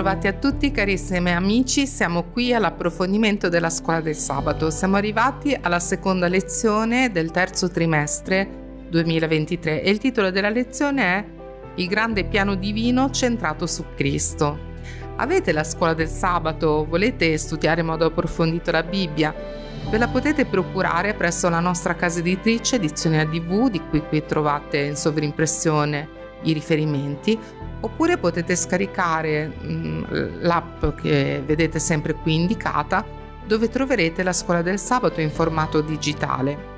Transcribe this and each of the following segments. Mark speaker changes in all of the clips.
Speaker 1: bentrovati a tutti carissimi amici, siamo qui all'approfondimento della scuola del sabato. Siamo arrivati alla seconda lezione del terzo trimestre 2023 e il titolo della lezione è Il grande piano divino centrato su Cristo. Avete la scuola del sabato? Volete studiare in modo approfondito la Bibbia? Ve la potete procurare presso la nostra casa editrice Edizione ADV, di cui qui trovate in sovrimpressione i riferimenti oppure potete scaricare mm, l'app che vedete sempre qui indicata dove troverete la scuola del sabato in formato digitale.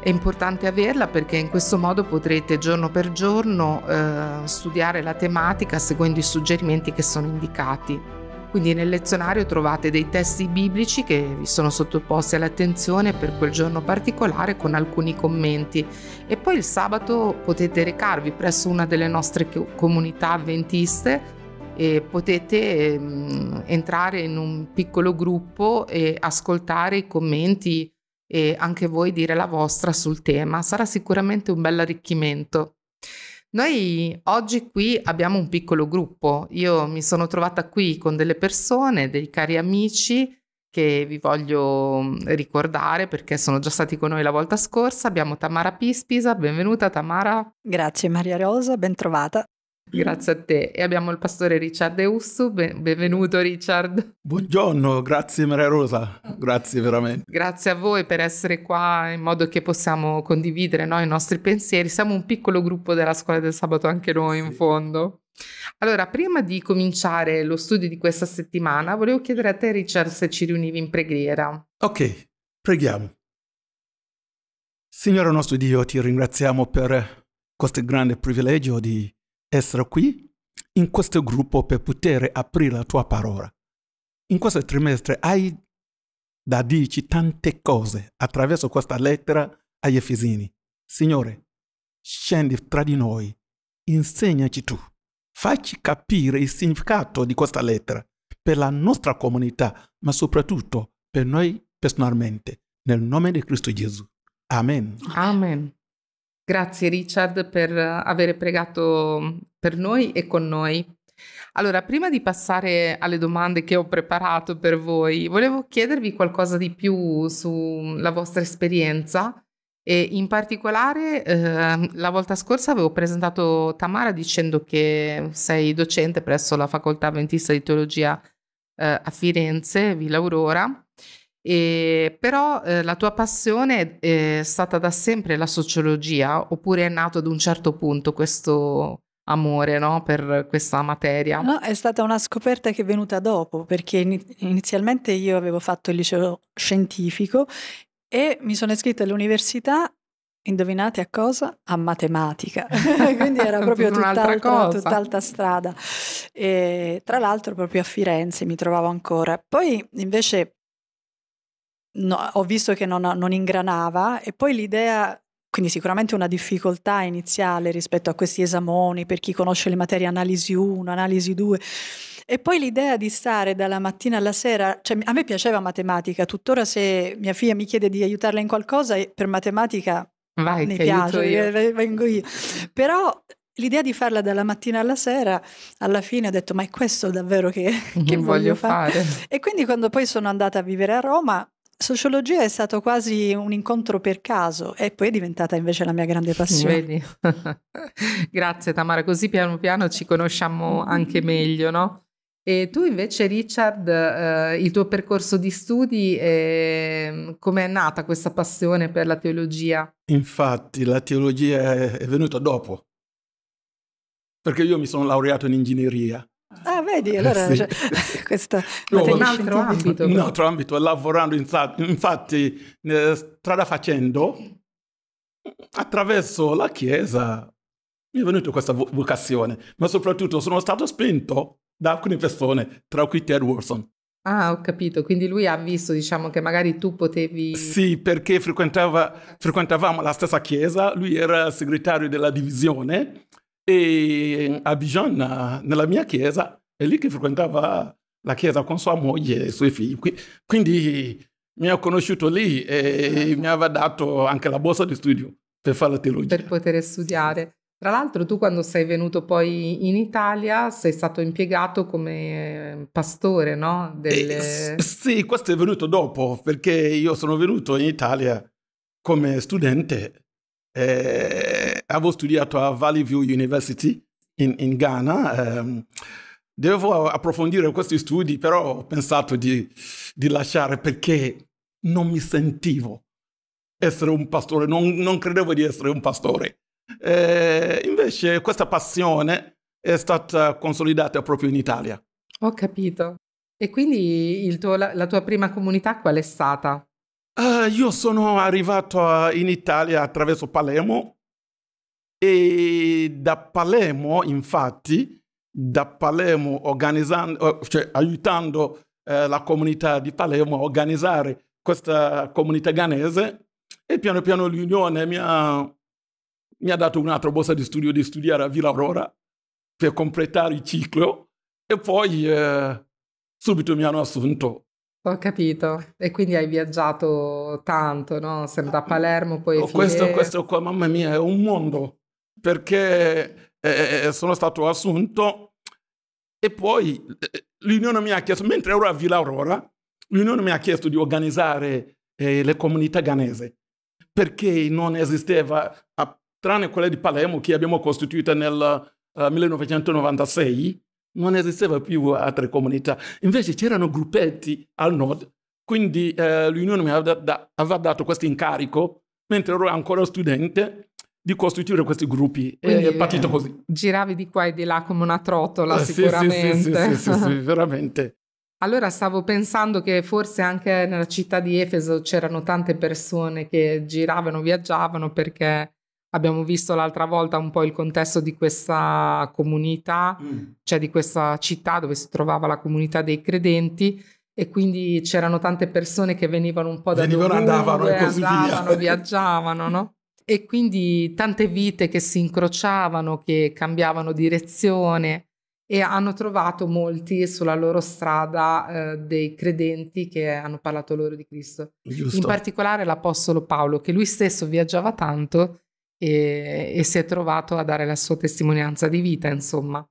Speaker 1: È importante averla perché in questo modo potrete giorno per giorno eh, studiare la tematica seguendo i suggerimenti che sono indicati. Quindi nel lezionario trovate dei testi biblici che vi sono sottoposti all'attenzione per quel giorno particolare con alcuni commenti e poi il sabato potete recarvi presso una delle nostre comunità avventiste e potete ehm, entrare in un piccolo gruppo e ascoltare i commenti e anche voi dire la vostra sul tema. Sarà sicuramente un bel arricchimento. Noi oggi qui abbiamo un piccolo gruppo, io mi sono trovata qui con delle persone, dei cari amici che vi voglio mm, ricordare perché sono già stati con noi la volta scorsa. Abbiamo Tamara Pispisa, benvenuta Tamara. Grazie Maria Rosa, ben trovata. Grazie a te. E abbiamo il pastore Richard Eussu. Benvenuto Richard.
Speaker 2: Buongiorno, grazie Maria Rosa. Grazie veramente.
Speaker 1: Grazie a voi per essere qua in modo che possiamo condividere no, i nostri pensieri. Siamo un piccolo gruppo della scuola del sabato anche noi sì. in fondo. Allora, prima di cominciare lo studio di questa settimana, volevo chiedere a te, Richard, se ci riunivi in preghiera.
Speaker 2: Ok, preghiamo. Signore nostro Dio, ti ringraziamo per questo grande privilegio di essere qui in questo gruppo per poter aprire la tua parola. In questo trimestre hai da dirci tante cose attraverso questa lettera agli Efesini. Signore, scendi tra di noi, insegnaci tu, facci capire il significato di questa lettera per la nostra comunità, ma soprattutto per noi personalmente, nel nome di Cristo Gesù. Amen.
Speaker 1: Amen. Grazie Richard per eh, aver pregato mm, per noi e con noi. Allora, prima di passare alle domande che ho preparato per voi, volevo chiedervi qualcosa di più sulla mm, vostra esperienza e in particolare eh, la volta scorsa avevo presentato Tamara dicendo che sei docente presso la facoltà ventista di teologia eh, a Firenze, Villa Aurora e, però eh, la tua passione è stata da sempre la sociologia oppure è nato ad un certo punto questo amore no, per questa materia? No,
Speaker 3: è stata una scoperta che è venuta dopo perché inizialmente io avevo fatto il liceo scientifico e mi sono iscritta all'università Indovinate a cosa? A matematica. Quindi era proprio tutt'altra, tutt'altra strada. E, tra l'altro proprio a Firenze mi trovavo ancora. Poi invece no, ho visto che non, non ingranava e poi l'idea quindi sicuramente una difficoltà iniziale rispetto a questi esamoni per chi conosce le materie analisi 1, analisi 2. E poi l'idea di stare dalla mattina alla sera, cioè a me piaceva matematica, tuttora se mia figlia mi chiede di aiutarla in qualcosa, eh, per matematica
Speaker 1: Vai, mi piace, io. Eh,
Speaker 3: vengo io. Però l'idea di farla dalla mattina alla sera, alla fine ho detto ma è questo davvero che, che voglio, voglio fare? fare? E quindi quando poi sono andata a vivere a Roma, Sociologia è stato quasi un incontro per caso e poi è diventata invece la mia grande passione. Vedi?
Speaker 1: Grazie Tamara, così piano piano ci conosciamo anche meglio, no? E tu invece Richard, eh, il tuo percorso di studi, eh, come è nata questa passione per la teologia?
Speaker 2: Infatti la teologia è venuta dopo, perché io mi sono laureato in ingegneria
Speaker 3: Ah, vedi, eh, allora sì. cioè, questo no, un altro ambito.
Speaker 2: Un altro ambito, lavorando in, infatti strada facendo, attraverso la Chiesa mi è venuta questa vocazione, ma soprattutto sono stato spinto da alcune persone, tra cui Ted Wilson.
Speaker 1: Ah, ho capito, quindi lui ha visto, diciamo, che magari tu potevi...
Speaker 2: Sì, perché frequentava, frequentavamo la stessa chiesa, lui era segretario della divisione e mm. a Bigion, nella mia chiesa, è lì che frequentava la chiesa con sua moglie e i suoi figli. Quindi mi ha conosciuto lì e mi aveva dato anche la borsa di studio per fare la teologia.
Speaker 1: Per poter studiare. Tra l'altro tu quando sei venuto poi in Italia sei stato impiegato come ehm, pastore, no? Delle...
Speaker 2: Eh, sì, questo è venuto dopo perché io sono venuto in Italia come studente eh, Avevo studiato a Valley View University in, in Ghana. Um, devo approfondire questi studi, però ho pensato di, di lasciare perché non mi sentivo essere un pastore, non, non credevo di essere un pastore. Eh, invece questa passione è stata consolidata proprio in Italia.
Speaker 1: Ho capito. E quindi tuo, la, la, tua prima comunità qual è stata?
Speaker 2: Uh, io sono arrivato in Italia attraverso Palermo e da Palermo, infatti, da Palermo, organizzando, cioè aiutando eh, la comunità di Palermo a organizzare questa comunità ghanese, e piano piano l'Unione mi ha, mi ha dato un'altra borsa di studio di studiare a Villa Aurora per completare il ciclo, e poi eh, subito mi hanno assunto.
Speaker 1: Ho capito. E quindi hai viaggiato tanto, no? Sempre da Palermo, poi... Oh, Questo, questo
Speaker 2: qua, mamma mia, è un mondo perché eh, eh, eh, sono stato assunto e poi eh, l'Unione mi ha chiesto, mentre ero a Villa Aurora, l'Unione mi ha chiesto di organizzare eh, le comunità ghanese, perché non esisteva, a, tranne quella di Palermo che abbiamo costituito nel uh, 1996, non esisteva più altre comunità. Invece c'erano gruppetti al nord, quindi eh, l'Unione mi aveva, da, aveva dato questo incarico, mentre ero ancora studente, di costituire questi gruppi. Quindi, è partito così. Eh,
Speaker 1: giravi di qua e di là come una trottola, eh, sicuramente. Sì, sì, sì,
Speaker 2: veramente.
Speaker 1: Allora stavo pensando che forse anche nella città di Efeso c'erano tante persone che giravano, viaggiavano perché abbiamo visto l'altra volta un po' il contesto di questa comunità, mm. cioè di questa città dove si trovava la comunità dei credenti e quindi c'erano tante persone che venivano un po' da venivano, dovunque, andavano, e così andavano, via. viaggiavano, no? e quindi tante vite che si incrociavano, che cambiavano direzione e hanno trovato molti sulla loro strada eh, dei credenti che hanno parlato loro di Cristo. Giusto. In particolare l'Apostolo Paolo, che lui stesso viaggiava tanto e, e, si è trovato a dare la sua testimonianza di vita, insomma.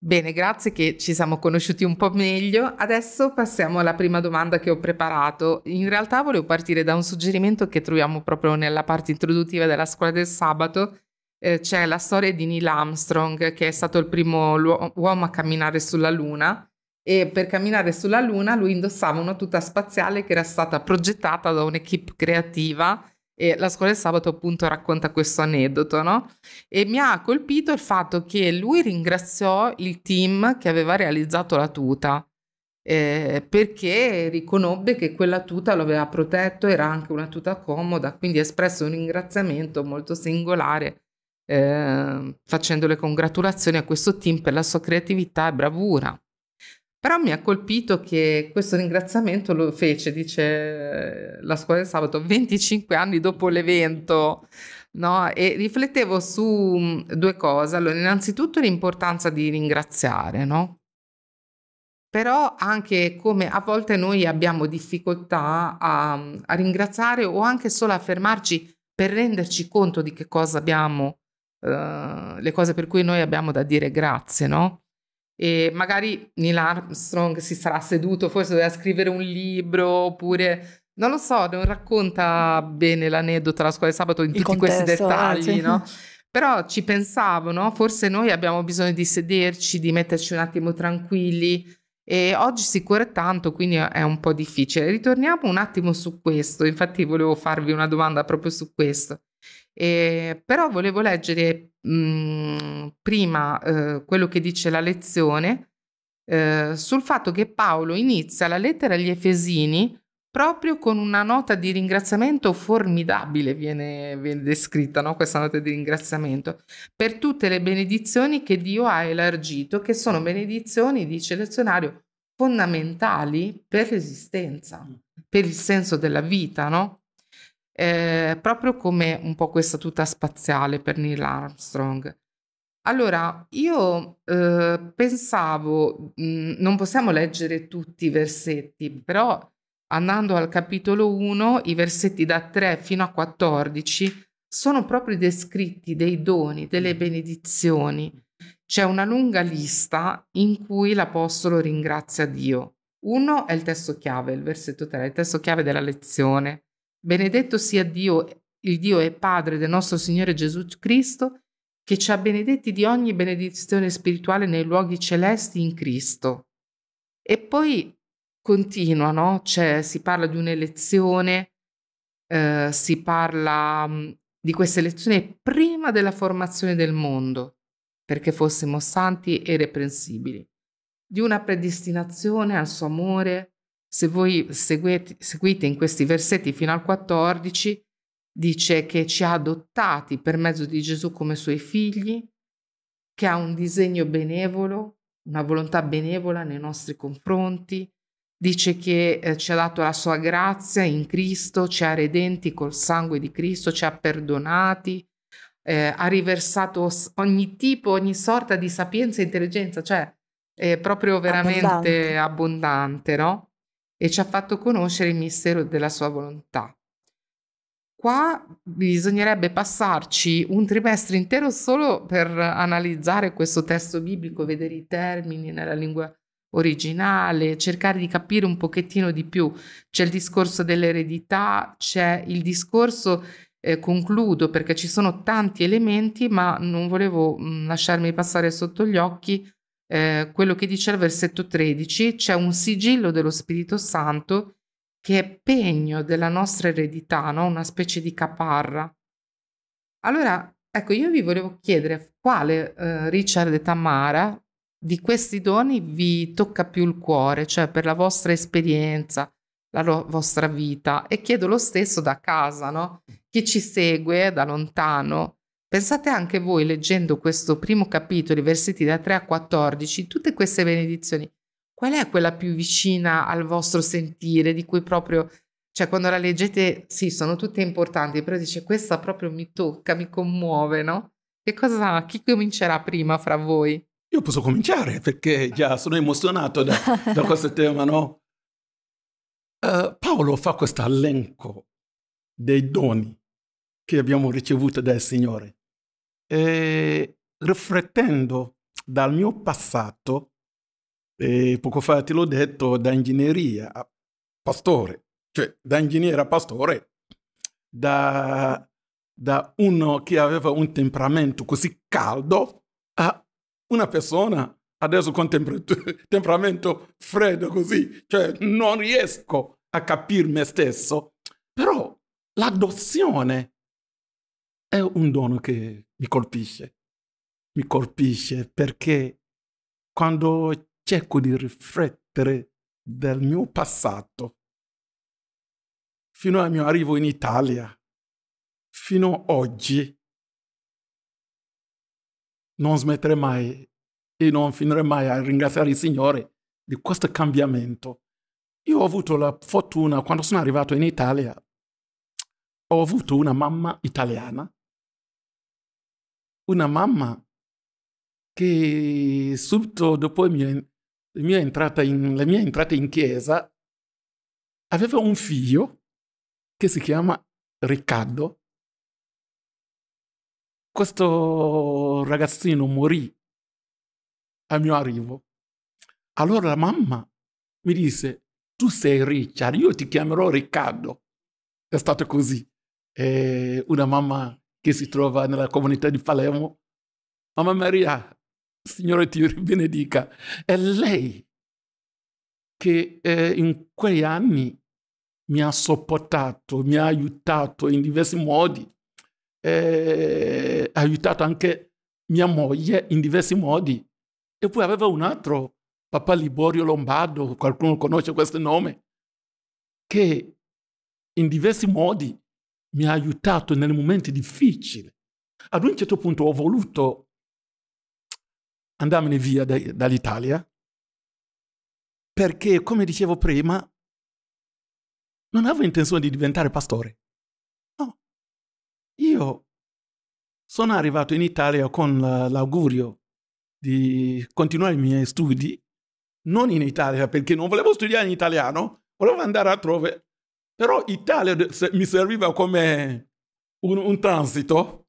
Speaker 1: Bene, grazie che ci siamo conosciuti un po' meglio. Adesso passiamo alla prima domanda che ho preparato. In realtà volevo partire da un suggerimento che troviamo proprio nella parte introduttiva della scuola del sabato. Eh, c'è la storia di Neil Armstrong, che è stato il primo uomo a camminare sulla Luna. E per camminare sulla Luna lui indossava una tuta spaziale che era stata progettata da un'equipe creativa e la scuola del sabato appunto racconta questo aneddoto, no? E mi ha colpito il fatto che lui ringraziò il team che aveva realizzato la tuta, eh, perché riconobbe che quella tuta lo aveva protetto, era anche una tuta comoda, quindi ha espresso un ringraziamento molto singolare eh, facendo le congratulazioni a questo team per la sua creatività e bravura. Però mi ha colpito che questo ringraziamento lo fece, dice eh, la scuola del sabato, 25 anni dopo l'evento. No? E riflettevo su mm, due cose. Allora, innanzitutto l'importanza di ringraziare, no? però anche come a volte noi abbiamo difficoltà a, mm, a, ringraziare o anche solo a fermarci per renderci conto di che cosa abbiamo, eh, le cose per cui noi abbiamo da dire grazie, no? e magari Neil Armstrong si sarà seduto, forse doveva scrivere un libro oppure non lo so, non racconta bene l'aneddoto della scuola di sabato in Il tutti contesto, questi eh, dettagli, ah, sì. no? Però ci pensavo, no? Forse noi abbiamo bisogno di sederci, di metterci un attimo tranquilli e oggi si corre tanto, quindi è un po' difficile. Ritorniamo un attimo su questo, infatti volevo farvi una domanda proprio su questo. Eh, però volevo leggere mh, mhmm, prima eh, quello che dice la lezione eh, sul fatto che Paolo inizia la lettera agli Efesini proprio con una nota di ringraziamento formidabile, viene, viene descritta no? questa nota di ringraziamento, per tutte le benedizioni che Dio ha elargito, che sono benedizioni, dice il lezionario, fondamentali per l'esistenza, mm. per il senso della vita, no? eh, proprio come un po' questa tuta spaziale per Neil Armstrong. Allora, io eh, pensavo, mh, mm, non possiamo leggere tutti i versetti, però andando al capitolo 1, i versetti da 3 fino a 14 sono proprio descritti dei doni, delle mm. benedizioni. C'è una lunga lista in cui l'Apostolo ringrazia Dio. Uno è il testo chiave, il versetto 3, il testo chiave della lezione. Benedetto sia Dio, il Dio e Padre del nostro Signore Gesù Cristo, che ci ha benedetti di ogni benedizione spirituale nei luoghi celesti in Cristo. E poi continua, no? Cioè, si parla di un'elezione, eh, si parla mm, di questa elezione prima della formazione del mondo, perché fossimo santi e reprensibili, di una predestinazione al suo amore, se voi seguete, seguite in questi versetti fino al 14, dice che ci ha adottati per mezzo di Gesù come suoi figli, che ha un disegno benevolo, una volontà benevola nei nostri confronti, dice che eh, ci ha dato la sua grazia in Cristo, ci ha redenti col sangue di Cristo, ci ha perdonati, eh, ha riversato ogni tipo, ogni sorta di sapienza e intelligenza, cioè è proprio veramente abbondante, abbondante no? e ci ha fatto conoscere il mistero della sua volontà. Qua bisognerebbe passarci un trimestre intero solo per analizzare questo testo biblico, vedere i termini nella lingua originale, cercare di capire un pochettino di più. C'è il discorso dell'eredità, c'è il discorso, eh, concludo perché ci sono tanti elementi, ma non volevo mh, mm, lasciarmi passare sotto gli occhi eh, quello che dice il versetto 13, c'è un sigillo dello Spirito Santo che è pegno della nostra eredità, no? una specie di caparra. Allora, ecco, io vi volevo chiedere quale eh, Richard e Tamara di questi doni vi tocca più il cuore, cioè per la vostra esperienza, la lo- vostra vita. E chiedo lo stesso da casa, no? Chi ci segue da lontano, Pensate anche voi, leggendo questo primo capitolo, i versetti da 3 a 14, tutte queste benedizioni, qual è quella più vicina al vostro sentire, di cui proprio, cioè quando la leggete, sì, sono tutte importanti, però dice questa proprio mi tocca, mi commuove, no? Che cosa, chi comincerà prima fra voi?
Speaker 2: Io posso cominciare perché già sono emozionato da, da questo tema, no? Uh, Paolo fa questo elenco dei doni che abbiamo ricevuto dal Signore eh, riflettendo dal mio passato, eh, poco fa te l'ho detto, da ingegneria a pastore, cioè da ingegnere a pastore, da, da uno che aveva un temperamento così caldo a una persona adesso con temper- temperamento freddo così, cioè non riesco a capire me stesso, però l'adozione è un dono che mi colpisce, mi colpisce perché quando cerco di riflettere del mio passato, fino al mio arrivo in Italia, fino ad oggi, non smettere mai e non finire mai a ringraziare il Signore di questo cambiamento. Io ho avuto la fortuna, quando sono arrivato in Italia, ho avuto una mamma italiana una mamma che subito dopo la mia, entrata, in, la mia entrata in chiesa aveva un figlio che si chiama Riccardo. Questo ragazzino morì a mio arrivo. Allora la mamma mi disse, tu sei Richard, io ti chiamerò Riccardo. È stato così. È una mamma che si trova nella comunità di Palermo. Mamma Maria, Signore ti benedica, è lei che eh, in quegli anni mi ha sopportato, mi ha aiutato in diversi modi, eh, ha aiutato anche mia moglie in diversi modi. E poi aveva un altro, papà Liborio Lombardo, qualcuno conosce questo nome, che in diversi modi mi ha aiutato nei momenti difficili. Ad un certo punto ho voluto andarmene via dall'Italia perché, come dicevo prima, non avevo intenzione di diventare pastore. No. Io sono arrivato in Italia con l'augurio di continuare i miei studi, non in Italia perché non volevo studiare in italiano, volevo andare altrove però Italia mi serviva come un, un transito.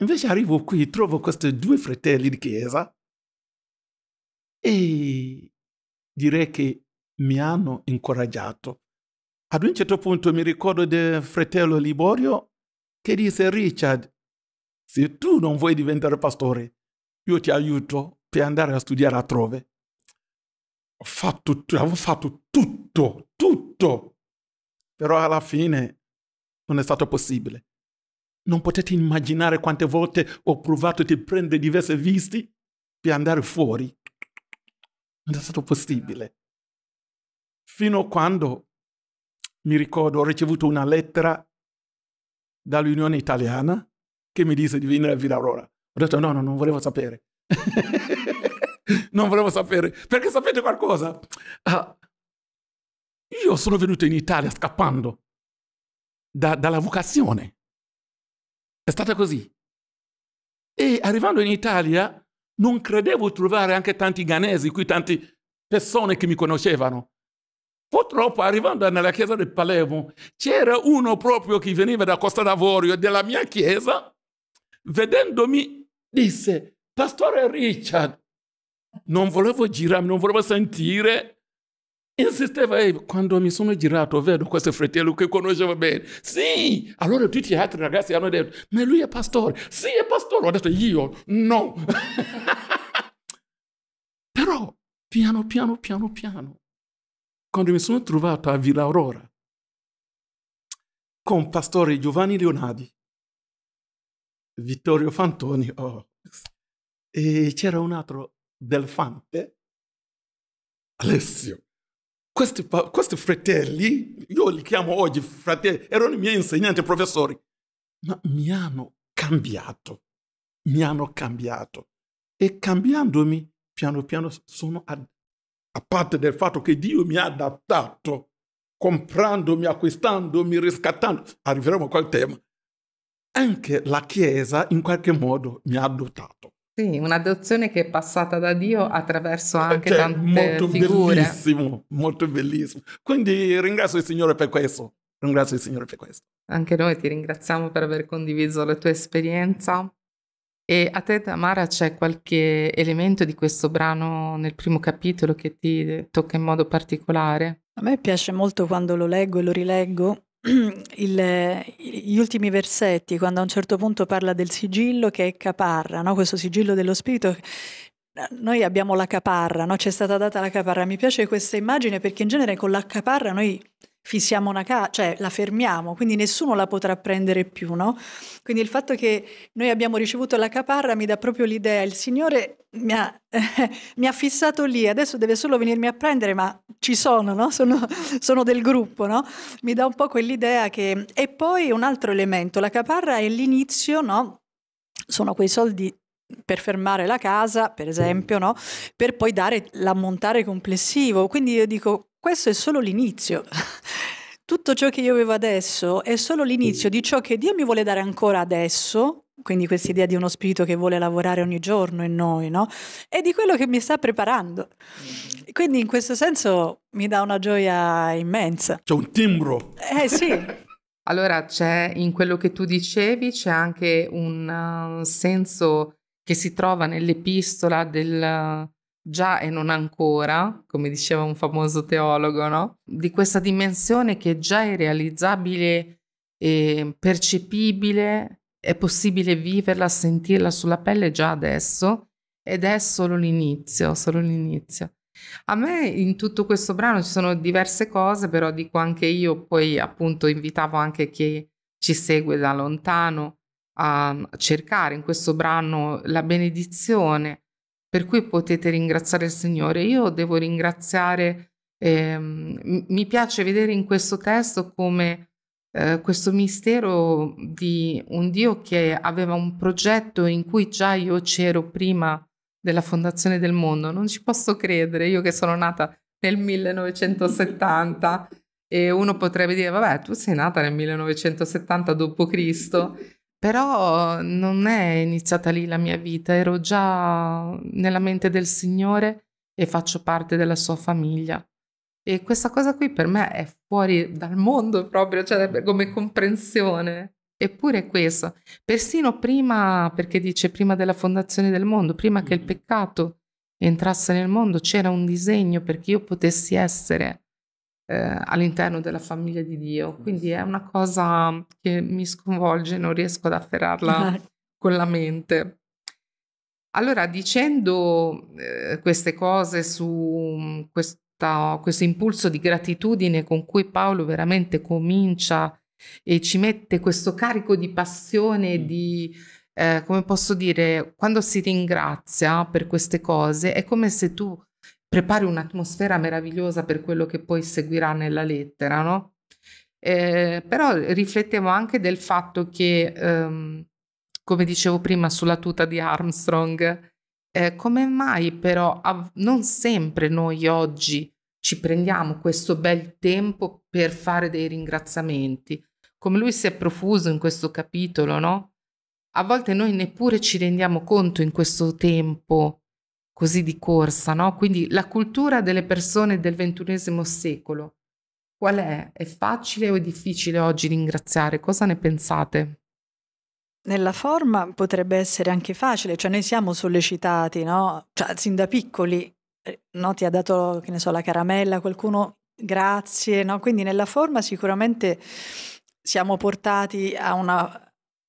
Speaker 2: Invece arrivo qui, trovo questi due fratelli di chiesa e direi che mi hanno incoraggiato. Ad un certo punto mi ricordo del fratello Liborio che disse Richard, se tu non vuoi diventare pastore, io ti aiuto per andare a studiare altrove. Ho fatto, avevo fatto tutto, tutto però alla fine non è stato possibile. Non potete immaginare quante volte ho provato di prendere diverse visti per andare fuori. Non è stato possibile. Fino a quando, mi ricordo, ho ricevuto una lettera dall'Unione Italiana che mi disse di venire a Aurora. Ho detto no, no, non volevo sapere. non volevo sapere. Perché sapete qualcosa? Ah, io sono venuto in Italia scappando da, dalla vocazione. È stata così. E arrivando in Italia non credevo trovare anche tanti ghanesi qui, tante persone che mi conoscevano. Purtroppo arrivando nella chiesa del Palermo c'era uno proprio che veniva da Costa d'Avorio, della mia chiesa, vedendomi disse, Pastore Richard, non volevo girarmi, non volevo sentire Insisteva, ehi, quando mi sono girato, vedo questo fratello che conoscevo bene. Sì! Allora tutti gli altri ragazzi hanno detto, ma lui è pastore. Sì, è pastore. Ho detto, io no. Però, piano, piano, piano, piano, quando mi sono trovato a Villa Aurora con pastore Giovanni Leonardi, Vittorio Fantoni, oh, e c'era un altro Delfante, Alessio. Questi, questi, fratelli, io li chiamo oggi fratelli, erano i miei insegnanti e professori, ma mi hanno cambiato, mi hanno cambiato. E cambiandomi, piano piano sono, ad, a parte del fatto che Dio mi ha adattato, comprandomi, acquistandomi, riscattandomi, arriveremo a quel tema, anche la Chiesa in qualche modo mi ha adottato.
Speaker 1: Sì, un'adozione che è passata da Dio attraverso eh, anche cioè, tante molto figure.
Speaker 2: Bellissimo, molto bellissimo. Quindi ringrazio il Signore per questo. Ringrazio il Signore per questo.
Speaker 1: Anche noi ti ringraziamo per aver condiviso la tua esperienza. E a te, Tamara, c'è qualche elemento di questo brano nel primo capitolo che ti tocca in modo particolare?
Speaker 3: A me piace molto quando lo leggo e lo rileggo il, gli ultimi versetti, quando a un certo punto parla del sigillo che è caparra, no? questo sigillo dello spirito noi abbiamo la caparra, no? ci è stata data la caparra. Mi piace questa immagine perché in genere con la caparra noi fissiamo una casa, cioè la fermiamo, quindi nessuno la potrà prendere più, no? Quindi il fatto che noi abbiamo ricevuto la caparra mi dà proprio l'idea, il Signore mi ha, eh, mi ha fissato lì, adesso deve solo venirmi a prendere, ma ci sono, no? Sono, sono del gruppo, no? Mi dà un po' quell'idea che... E poi un altro elemento, la caparra è l'inizio, no? Sono quei soldi per fermare la casa, per esempio, no? per poi dare l'ammontare complessivo. Quindi io dico, questo è solo l'inizio. Tutto ciò che io avevo adesso è solo l'inizio di ciò che Dio mi vuole dare ancora adesso, quindi questa idea di uno spirito che vuole lavorare ogni giorno in noi, no? E di quello che mi sta preparando. Quindi in questo senso mi dà
Speaker 1: una gioia immensa. C'è un timbro. Eh sì. Allora c'è in quello che tu dicevi c'è anche un uh, senso che si trova nell'epistola del già e non ancora, come diceva un famoso teologo, no? di questa dimensione che già è realizzabile, è percepibile, è possibile viverla, sentirla sulla pelle già adesso ed è solo l'inizio, solo l'inizio. A me in tutto questo brano ci sono diverse cose, però dico anche io, poi appunto invitavo anche chi ci segue da lontano a cercare in questo brano la benedizione, per cui potete ringraziare il Signore. Io devo ringraziare, ehm, mi piace vedere in questo testo come eh, questo mistero di un Dio che aveva un progetto in cui già io c'ero prima della fondazione del mondo. Non ci posso credere, io che sono nata nel 1970 e uno potrebbe dire, vabbè, tu sei nata nel 1970 d.C. Però non è iniziata lì la mia vita, ero già nella mente del Signore e faccio parte della sua famiglia. E questa cosa qui per me è fuori dal mondo proprio, cioè come comprensione. Eppure questo, persino prima, perché dice prima della fondazione del mondo, prima che il mm-hmm. peccato entrasse nel mondo, c'era un disegno perché io potessi essere eh, all'interno della famiglia di Dio. Eh, Quindi è una cosa che mi sconvolge, non riesco ad afferrarla con la mente. Allora, dicendo eh, queste cose su mm, questa, questo impulso di gratitudine con cui Paolo veramente comincia e ci mette questo carico di passione, mm. di, eh, come posso dire, quando si ringrazia per queste cose, è come se tu prepari un'atmosfera meravigliosa per quello che poi seguirà nella lettera, no? Eh, però riflettevo anche del fatto che, ehm, come dicevo prima sulla tuta di Armstrong, eh, come mai però non sempre noi oggi ci prendiamo questo bel tempo per fare dei ringraziamenti? Come lui si è profuso in questo capitolo, no? A volte noi neppure ci rendiamo conto in questo tempo così di corsa, no? Quindi la cultura delle persone del XXI secolo, qual è? È facile o è difficile oggi ringraziare? Cosa ne pensate?
Speaker 3: Nella forma potrebbe essere anche facile, cioè noi siamo sollecitati, no? Cioè, sin da piccoli, eh, no? Ti ha dato, che ne so, la caramella, qualcuno grazie, no? Quindi nella forma sicuramente siamo portati a una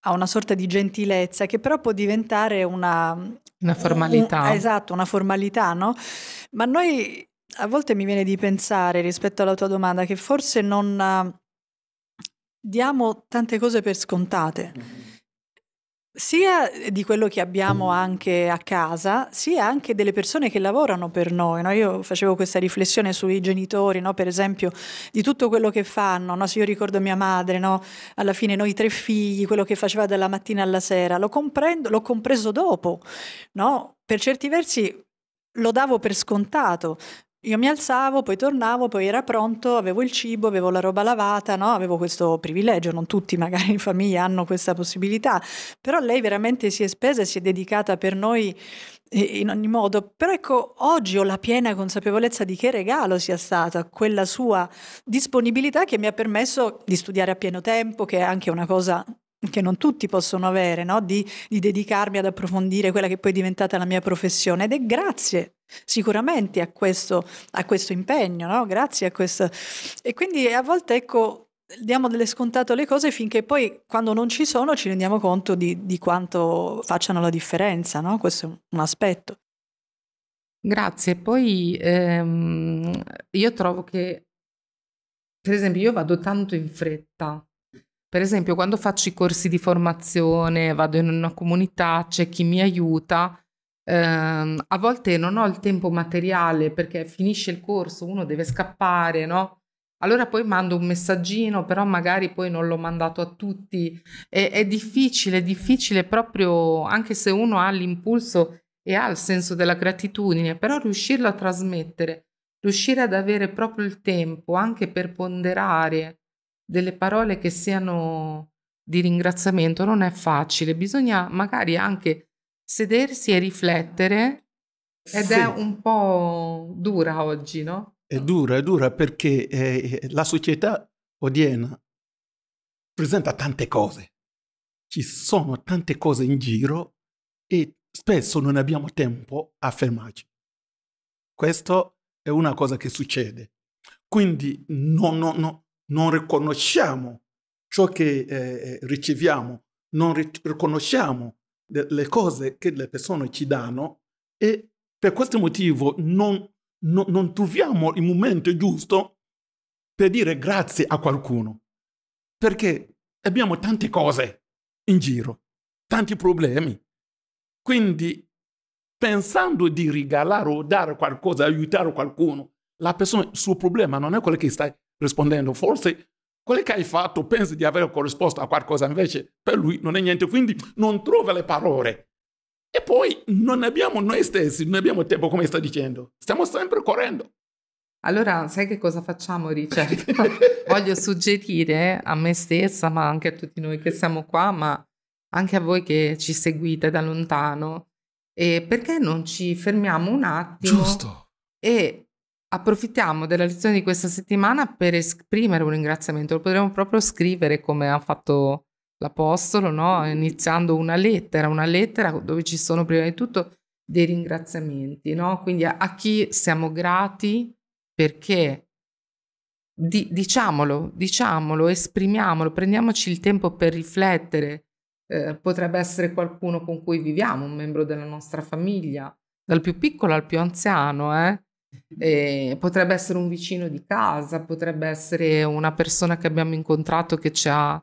Speaker 3: ha una sorta di gentilezza che però può diventare una...
Speaker 1: Una formalità. Un, esatto,
Speaker 3: una formalità, no? Ma noi a volte mi viene di pensare rispetto alla tua domanda che forse non eh, diamo tante cose per scontate. Mm-hmm sia di quello che abbiamo mm. anche a casa, sia anche delle persone che lavorano per noi. No? Io facevo questa riflessione sui genitori, no? per esempio, di tutto quello che fanno. No? Se io ricordo mia madre, alla fine noi tre figli, quello che faceva dalla mattina alla sera, lo comprendo, l'ho compreso dopo. Per certi versi lo davo per scontato, io mi alzavo, poi tornavo, poi era pronto, avevo il cibo, avevo la roba lavata, no? avevo questo privilegio, non tutti magari in famiglia hanno questa possibilità, però lei veramente si è spesa e si è dedicata per noi eh, in ogni modo, però ecco, oggi ho la piena consapevolezza di che regalo sia stata quella sua disponibilità che mi ha permesso di studiare a pieno tempo, che è anche una cosa che non tutti possono avere, no? di, di, dedicarmi ad approfondire quella che poi è diventata la mia professione ed è grazie sicuramente a questo, a questo impegno, no? grazie a questo. E quindi a volte ecco, diamo delle scontate le cose finché poi quando non ci sono ci rendiamo conto di, di quanto facciano la differenza, no? questo è un aspetto.
Speaker 1: Grazie, poi ehm, io trovo che, per esempio, io vado tanto in fretta per esempio, quando faccio i corsi di formazione, vado in una comunità, c'è chi mi aiuta. Ehm, a volte non ho il tempo materiale perché finisce il corso, uno deve scappare, no? Allora poi mando un messaggino, però magari poi non l'ho mandato a tutti. È, è difficile, è difficile proprio, anche se uno ha l'impulso e ha il senso della gratitudine, però riuscirlo a trasmettere, riuscire ad avere proprio il tempo anche per ponderare, delle parole che siano di ringraziamento non è facile, bisogna magari anche sedersi e riflettere ed sì. è un po' dura oggi, no?
Speaker 2: È dura, è dura perché eh, la società odierna presenta tante cose, ci sono tante cose in giro e spesso non abbiamo tempo a fermarci. Questo è una cosa che succede. Quindi no, no, no, non riconosciamo ciò che eh, eh riceviamo, non riconosciamo le cose che le persone ci danno e per questo motivo non, no, non troviamo il momento giusto per dire grazie a qualcuno, perché abbiamo tante cose in giro, tanti problemi. Quindi pensando di regalare o dare qualcosa, aiutare qualcuno, la persona, il suo problema non è quello che stai rispondendo. Forse quello che hai fatto pensi di aver corrisposto a qualcosa, invece per lui non è niente, quindi non trova le parole. E poi non abbiamo noi stessi, non abbiamo tempo, come sta dicendo. Stiamo sempre correndo.
Speaker 1: Allora, sai che cosa facciamo, Richard? Voglio suggerire a me stessa, ma anche a tutti noi che siamo qua, ma anche a voi che ci seguite da lontano, e perché non ci fermiamo un attimo Giusto. e approfittiamo della lezione di questa settimana per esprimere un ringraziamento. Lo potremmo proprio scrivere come ha fatto l'Apostolo, no? iniziando una lettera, una lettera dove ci sono prima di tutto dei ringraziamenti, no? quindi a, a chi siamo grati perché di, diciamolo, diciamolo, esprimiamolo, prendiamoci il tempo per riflettere. Eh, potrebbe essere qualcuno con cui viviamo, un membro della nostra famiglia, dal più piccolo al più anziano, eh? Eh, potrebbe essere un vicino di casa, potrebbe essere una persona che abbiamo incontrato che ci ha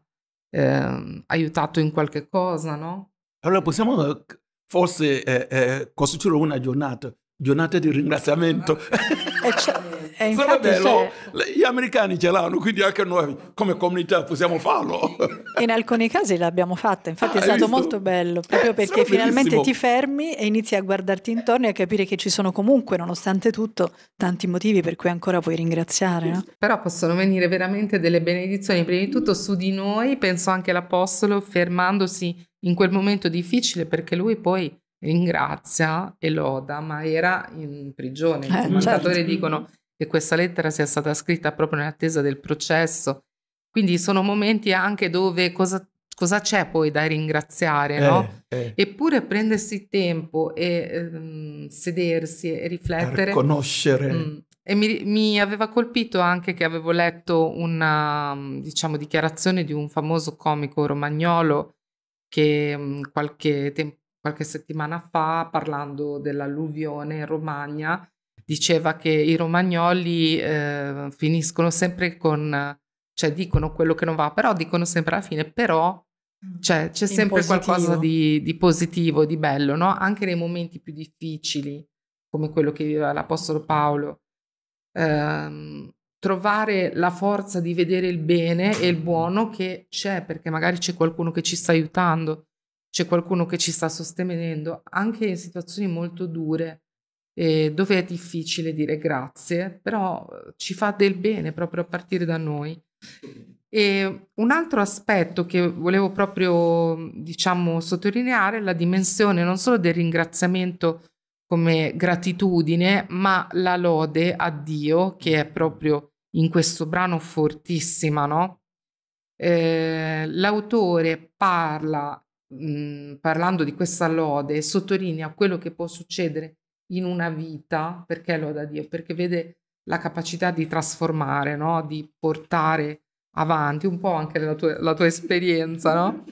Speaker 1: eh, aiutato in qualche cosa, no?
Speaker 2: Allora possiamo eh, forse eh, eh, costruire una giornata, giornata di ringraziamento.
Speaker 1: cioè, e Sarebbe bello,
Speaker 2: cioè... gli americani ce l'hanno, quindi anche noi come comunità possiamo farlo.
Speaker 3: In alcuni casi l'abbiamo fatta, infatti ah, è stato visto? molto bello, proprio eh, perché finalmente ti fermi e inizi a guardarti intorno e a capire che ci sono comunque, nonostante tutto, tanti motivi per cui ancora puoi ringraziare.
Speaker 1: No? Però possono venire veramente delle benedizioni, prima di tutto su di noi, penso anche all'Apostolo fermandosi in quel momento difficile perché lui poi ringrazia e loda, ma era in prigione. Eh, I eh, certo. dicono che questa lettera sia stata scritta proprio in attesa del processo. Quindi sono momenti anche dove cosa, cosa c'è poi da ringraziare, eh, no? Eh. Eppure prendersi tempo e ehm, sedersi e riflettere. conoscere. Mm, e mi, mi, aveva colpito anche che avevo letto una diciamo, dichiarazione di un famoso comico romagnolo che mh, mm, qualche tempo qualche settimana fa parlando dell'alluvione in Romagna, diceva che i romagnoli eh, finiscono sempre con, cioè dicono quello che non va, però dicono sempre alla fine, però mm. cioè, c'è sempre positivo. qualcosa di, di, positivo, di bello, no? anche nei momenti più difficili, come quello che viveva l'Apostolo Paolo. Eh, trovare la forza di vedere il bene e il buono che c'è, perché magari c'è qualcuno che ci sta aiutando c'è qualcuno che ci sta sostenendo anche in situazioni molto dure eh, dove è difficile dire grazie, però eh, ci fa del bene proprio a partire da noi. E un altro aspetto che volevo proprio diciamo sottolineare è la dimensione non solo del ringraziamento come gratitudine, ma la lode a Dio che è proprio in questo brano fortissima, no? Eh, l'autore parla Mhmm, parlando di questa lode, sottolinea quello che può succedere in una vita, perché loda Dio? Perché vede la capacità di trasformare, no? di portare avanti un po' anche la tua, la tua esperienza, no?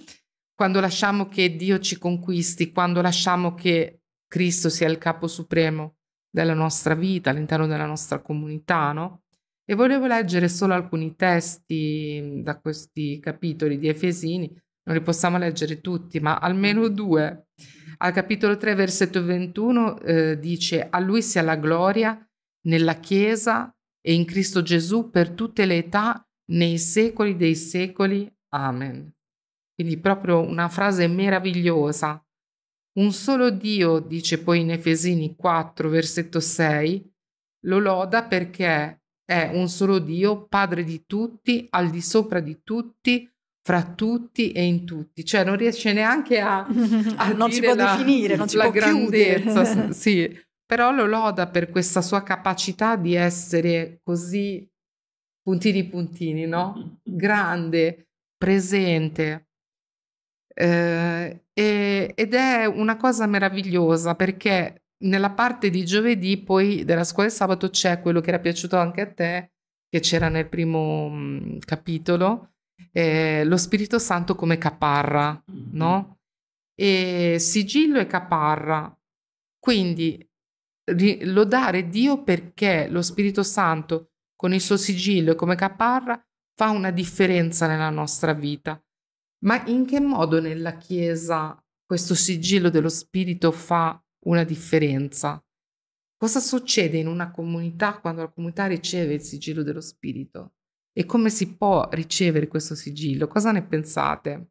Speaker 1: quando lasciamo che Dio ci conquisti, quando lasciamo che Cristo sia il capo supremo della nostra vita, all'interno della nostra comunità, no? E volevo leggere solo alcuni testi mhmm, da questi capitoli di Efesini, non li possiamo leggere tutti, ma almeno mm-hmm. due. Al capitolo 3, versetto 21, eh, dice, a lui sia la gloria nella Chiesa e in Cristo Gesù per tutte le età, nei secoli dei secoli. Amen. Quindi proprio una frase meravigliosa. Un solo Dio, dice poi in Efesini 4, versetto 6, lo loda perché è un solo Dio, Padre di tutti, al di sopra di tutti, fra tutti e in tutti, cioè non riesce neanche a, a non si può la, definire, non si la può grandezza, sì, però lo loda per questa sua capacità di essere così puntini puntini, no? Mm-hmm. Grande, presente. Eh, e, ed è una cosa meravigliosa perché nella parte di giovedì poi della scuola di sabato c'è quello che era piaciuto anche a te, che c'era nel primo mh, mm, capitolo, eh, lo Spirito Santo come caparra, mm-hmm. no? E sigillo e caparra. Quindi ri- lodare Dio perché lo Spirito Santo con il suo sigillo e come caparra fa una differenza nella nostra vita. Ma in che modo nella Chiesa questo sigillo dello Spirito fa una differenza? Cosa succede in una comunità quando la comunità riceve il sigillo dello Spirito? e come si può ricevere questo sigillo? Cosa ne pensate?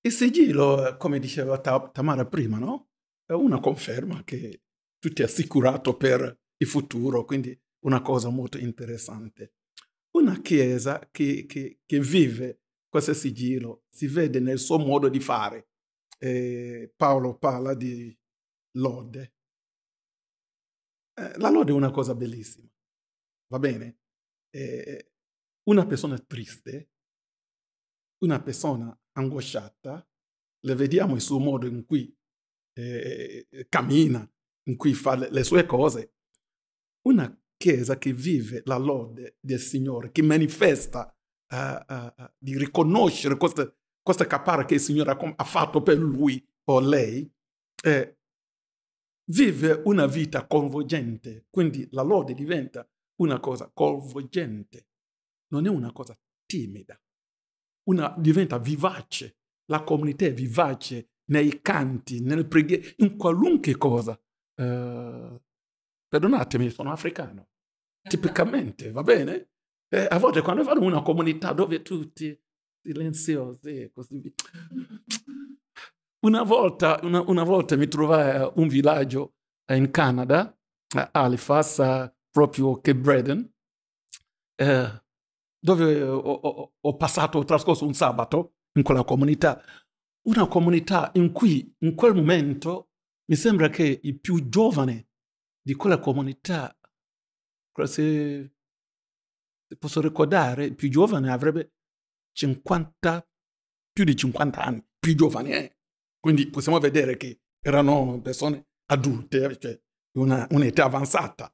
Speaker 1: Il sigillo, eh, come diceva
Speaker 2: Tamara
Speaker 1: prima, no? è una
Speaker 2: conferma che tu ti hai assicurato per il futuro, quindi una cosa molto interessante. Una chiesa che, che, che vive questo sigillo si vede nel suo modo di fare. Eh, Paolo parla di lode. Eh, la lode è una cosa bellissima, va bene? eh, una persona triste, una persona angosciata, le vediamo il suo modo in cui eh, cammina, in cui fa le, le sue cose. Una chiesa che vive la lode del Signore, che manifesta Uh, uh, di riconoscere questa, questa capara che il Signore ha, ha, fatto per lui o lei, eh, vive una vita coinvolgente, quindi la lode diventa una cosa coinvolgente, non è una cosa timida. Una, diventa vivace, la comunità è vivace nei canti, nel preghiere, in qualunque cosa. Eh, perdonatemi, sono africano, eh, tipicamente, va bene? Eh, a volte quando vado in una comunità dove tutti silenziosi e così via. Una volta, una, una volta mi trovai a un villaggio in Canada, a Halifax, proprio che Breton, eh, dove eh, ho, ho, ho, passato, ho trascorso un sabato in quella comunità, una comunità in cui in quel momento mi sembra che i più giovani di quella comunità, se, se posso ricordare, il più giovane avrebbe 50, più di 50 anni, più giovani. Eh? Quindi possiamo vedere che erano persone adulte, eh, cioè una, un'età avanzata.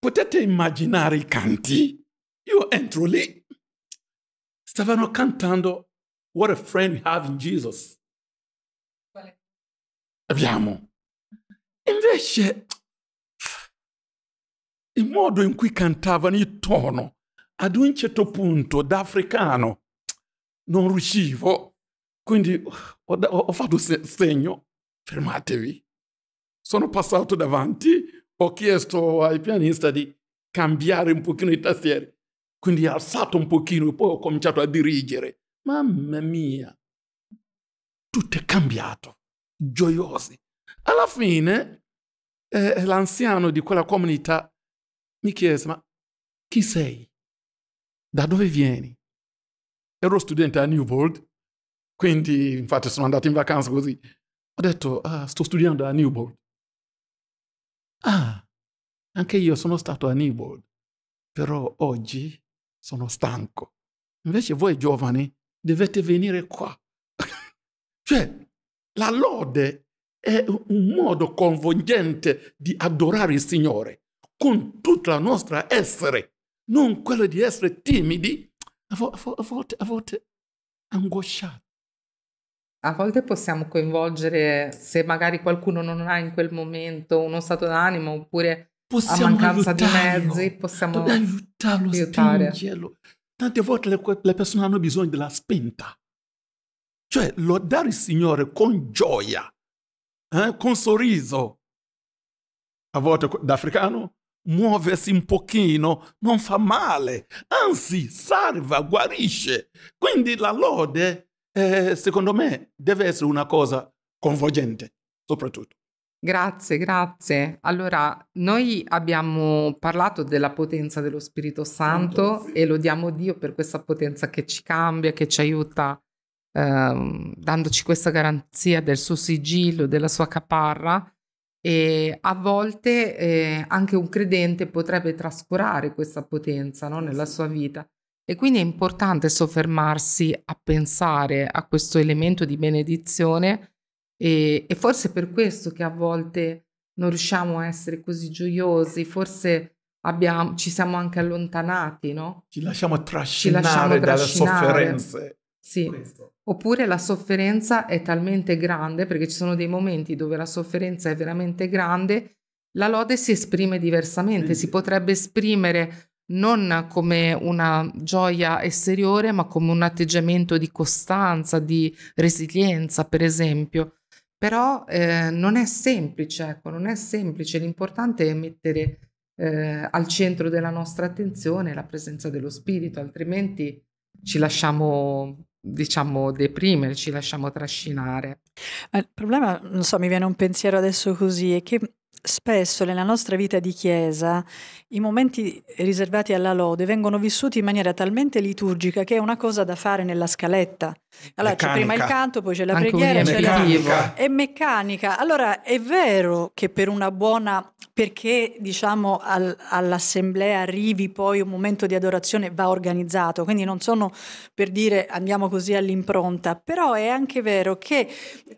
Speaker 2: Potete immaginare i canti? Io entro lì, stavano cantando What a friend we have in Jesus. Quale? Abbiamo. Invece, il modo in cui cantavano il tono, ad un certo punto da africano, non riuscivo, quindi ho, ho fatto segno, fermatevi. Sono passato davanti ho chiesto al pianista di cambiare un pochino i tastieri. Quindi ha alzato un pochino e poi ho cominciato a dirigere. Mamma mia, tutto è cambiato, gioiosi. Alla fine eh, l'anziano di quella comunità mi chiese, ma chi sei? Da dove vieni? Ero studente a New World, quindi infatti sono andato in vacanza così. Ho detto, ah, sto studiando a New World. Ah, anche io sono stato a Newbold, però oggi sono stanco. Invece voi giovani dovete venire qua. cioè, la lode è un modo convogliente di adorare il Signore con tutta la nostra essere,
Speaker 1: non quello di essere timidi, a volte, a volte angosciati a volte possiamo coinvolgere se magari qualcuno non ha in quel momento uno stato d'animo oppure possiamo a mancanza aiutarlo. di mezzi possiamo Dobbiamo aiutarlo, aiutare.
Speaker 2: spingerlo. Tante volte le, le persone hanno bisogno della spinta. Cioè, lodare il Signore con gioia, eh, con sorriso. A volte d'africano muoversi un pochino non fa male, anzi salva, guarisce. Quindi la lode eh, secondo me deve essere una cosa coinvolgente,
Speaker 1: soprattutto. Grazie, grazie. Allora, noi abbiamo parlato della potenza dello Spirito Santo, Santo certo, sì. e lodiamo Dio per questa potenza che ci cambia, che ci aiuta, ehm, dandoci questa garanzia del suo sigillo, della sua caparra. E a volte eh, anche un credente potrebbe trascurare questa potenza no, nella sua vita. E quindi è importante soffermarsi a pensare a questo elemento di benedizione e, e forse per questo che a volte non riusciamo a essere così gioiosi, forse abbiamo, ci siamo anche allontanati, no? Ci lasciamo trascinare, ci lasciamo trascinare. dalle sofferenze. Sì. Questo. Oppure la sofferenza è talmente grande, perché ci sono dei momenti dove la sofferenza è veramente grande, la lode si esprime diversamente, sì. si potrebbe esprimere non come una gioia esteriore, ma come un atteggiamento di costanza, di resilienza, per esempio. Però eh, non è semplice, ecco, non è semplice. L'importante è mettere eh, al centro della nostra attenzione la presenza dello spirito, altrimenti ci lasciamo diciamo deprimere, ci lasciamo trascinare. Eh, il problema, non so, mi viene
Speaker 3: un pensiero adesso così, è che Spesso nella nostra vita di chiesa i momenti riservati alla lode vengono vissuti in maniera talmente liturgica che è una cosa da fare nella scaletta. Allora meccanica. c'è prima il canto, poi c'è la Anche preghiera, c'è la è meccanica. Allora è vero che per una buona perché diciamo al, all'assemblea arrivi poi un momento di adorazione va organizzato, quindi non sono per dire andiamo così all'impronta, però è anche vero che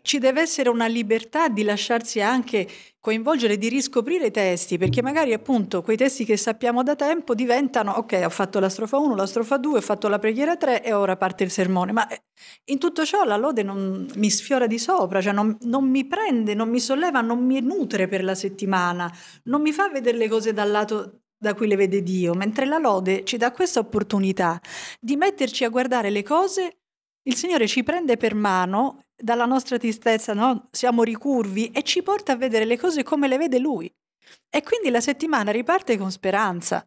Speaker 3: ci deve essere una libertà di lasciarsi anche coinvolgere, di riscoprire i testi, perché magari appunto quei testi che sappiamo da tempo diventano, ok, ho fatto la strofa 1, la strofa 2, ho fatto la preghiera 3 e ora parte il sermone, ma eh, in tutto ciò la lode non mi sfiora di sopra, cioè non, non mi prende, non mi solleva, non mi nutre per la settimana, non mi fa vedere le cose dal lato da cui le vede Dio, mentre la lode ci dà questa opportunità di metterci a guardare le cose, il Signore ci prende per mano dalla nostra tristezza, no? siamo ricurvi e ci porta a vedere le cose come le vede lui. E quindi la settimana riparte con speranza.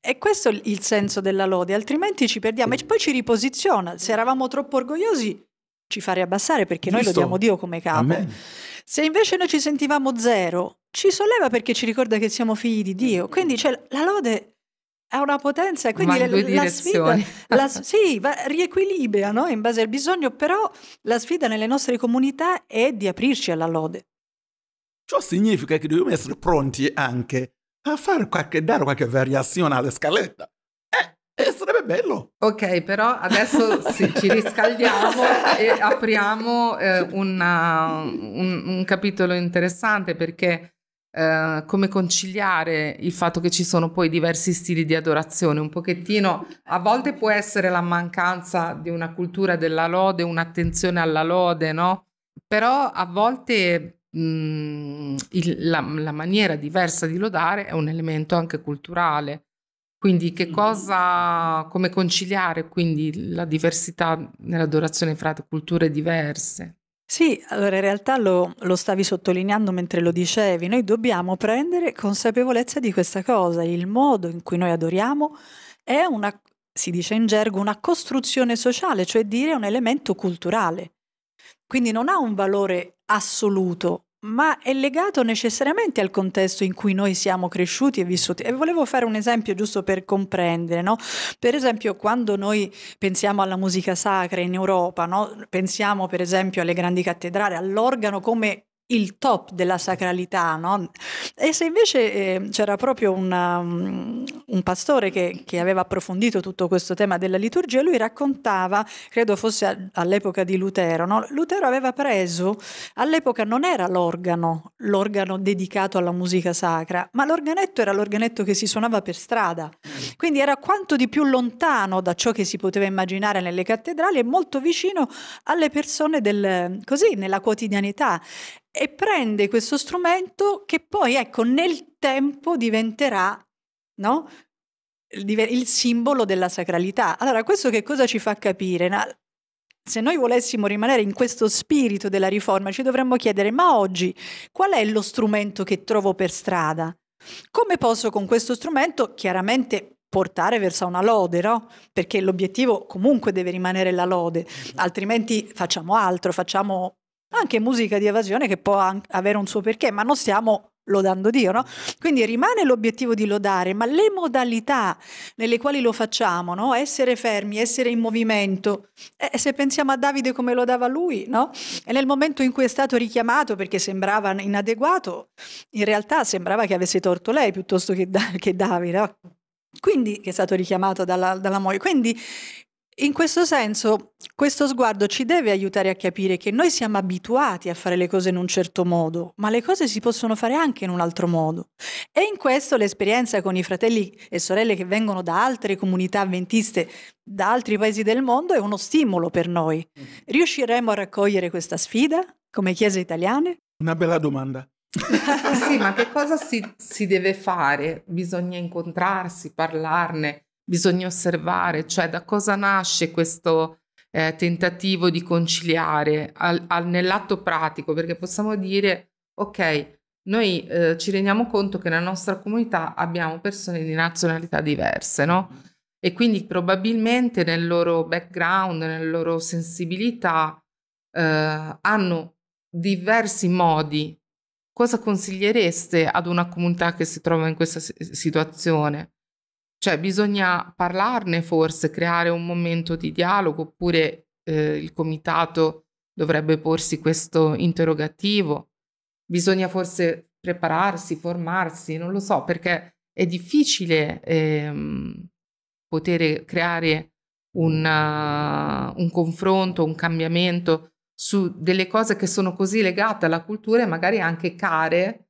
Speaker 3: E questo è il senso della lode, altrimenti ci perdiamo e poi ci riposiziona. Se eravamo troppo orgogliosi, ci fa riabbassare perché Giusto. noi lodiamo Dio come capo. Amen. Se invece noi ci sentivamo zero, ci solleva perché ci ricorda che siamo figli di Dio. Mm. Quindi cioè, la lode ha una potenza, quindi la, la, sfida la, sì, va, riequilibra no? in base al bisogno, però la sfida nelle nostre comunità è di aprirci alla lode.
Speaker 2: Ciò significa che dobbiamo essere pronti anche a fare qualche, dare qualche variazione alla scaletta.
Speaker 1: E eh, eh, sarebbe bello. Ok, però adesso sì, ci riscaldiamo e apriamo eh, una, un, un capitolo interessante perché eh, come conciliare il fatto che ci sono poi diversi stili di adorazione, un pochettino a volte può essere la mancanza di una cultura della lode, un'attenzione alla lode, no? Però a volte mh, mm, il, la, la maniera diversa di lodare è un elemento anche culturale. Quindi che cosa, come conciliare quindi la diversità nell'adorazione fra culture diverse?
Speaker 3: Sì, allora in realtà lo, lo stavi sottolineando mentre lo dicevi, noi dobbiamo prendere consapevolezza di questa cosa, il modo in cui noi adoriamo è una, si dice in gergo, una costruzione sociale, cioè dire un elemento culturale. Quindi non ha un valore assoluto, ma è legato necessariamente al contesto in cui noi siamo cresciuti e vissuti. E volevo fare un esempio giusto per comprendere, no? Per esempio, quando noi pensiamo alla musica sacra in Europa, no? pensiamo per esempio alle grandi cattedrali, all'organo come il top della sacralità, no? E se invece eh, c'era proprio una, um, un pastore che, che, aveva approfondito tutto questo tema della liturgia, lui raccontava, credo fosse a, all'epoca di Lutero, no? Lutero aveva preso, all'epoca non era l'organo, l'organo dedicato alla musica sacra, ma l'organetto era l'organetto che si suonava per strada, quindi era quanto di più lontano da ciò che si poteva immaginare nelle cattedrali e molto vicino alle persone del, così, nella quotidianità e prende questo strumento che poi, ecco, nel tempo diventerà, no? il simbolo della sacralità. Allora, questo che cosa ci fa capire? No? Se noi volessimo rimanere in questo spirito della riforma, ci dovremmo chiedere, ma oggi qual è lo strumento che trovo per strada? Come posso con questo strumento chiaramente portare verso una lode, no? Perché l'obiettivo comunque deve rimanere la lode, altrimenti facciamo altro, facciamo anche musica di evasione che può avere un suo perché, ma non stiamo lodando Dio, no? Quindi rimane l'obiettivo di lodare, ma le modalità nelle quali lo facciamo, no? Essere fermi, essere in movimento. Eh, se pensiamo a Davide come lodava lui, no? E nel momento in cui è stato richiamato perché sembrava inadeguato, in realtà sembrava che avesse torto lei piuttosto che, da- che Davide, no? Quindi, che è stato richiamato dalla, dalla moglie. Quindi in questo senso, questo sguardo ci deve aiutare a capire che noi siamo abituati a fare le cose in un certo modo, ma le cose si possono fare anche in un altro modo. E in questo l'esperienza con i fratelli e sorelle che vengono da altre comunità avventiste, da altri paesi del mondo, è uno stimolo per noi. Mm. Riusciremo a raccogliere questa sfida come chiese italiane?
Speaker 2: Una bella domanda.
Speaker 1: sì, ma che cosa si, si deve fare? Bisogna incontrarsi, parlarne bisogna osservare, cioè da cosa nasce questo eh, tentativo di conciliare al, al, nell'atto pratico, perché possiamo dire, ok, noi eh, ci rendiamo conto che nella nostra comunità abbiamo persone di nazionalità diverse, no? E quindi probabilmente nel loro background, nella loro sensibilità, eh, hanno diversi modi. Cosa consigliereste ad una comunità che si trova in questa situazione? Cioè bisogna parlarne forse, creare un momento di dialogo oppure eh, il comitato dovrebbe porsi questo interrogativo. Bisogna forse prepararsi, formarsi, non lo so, perché è difficile ehm, poter creare un, uh, un confronto, un cambiamento su delle cose che sono così legate alla cultura e magari anche care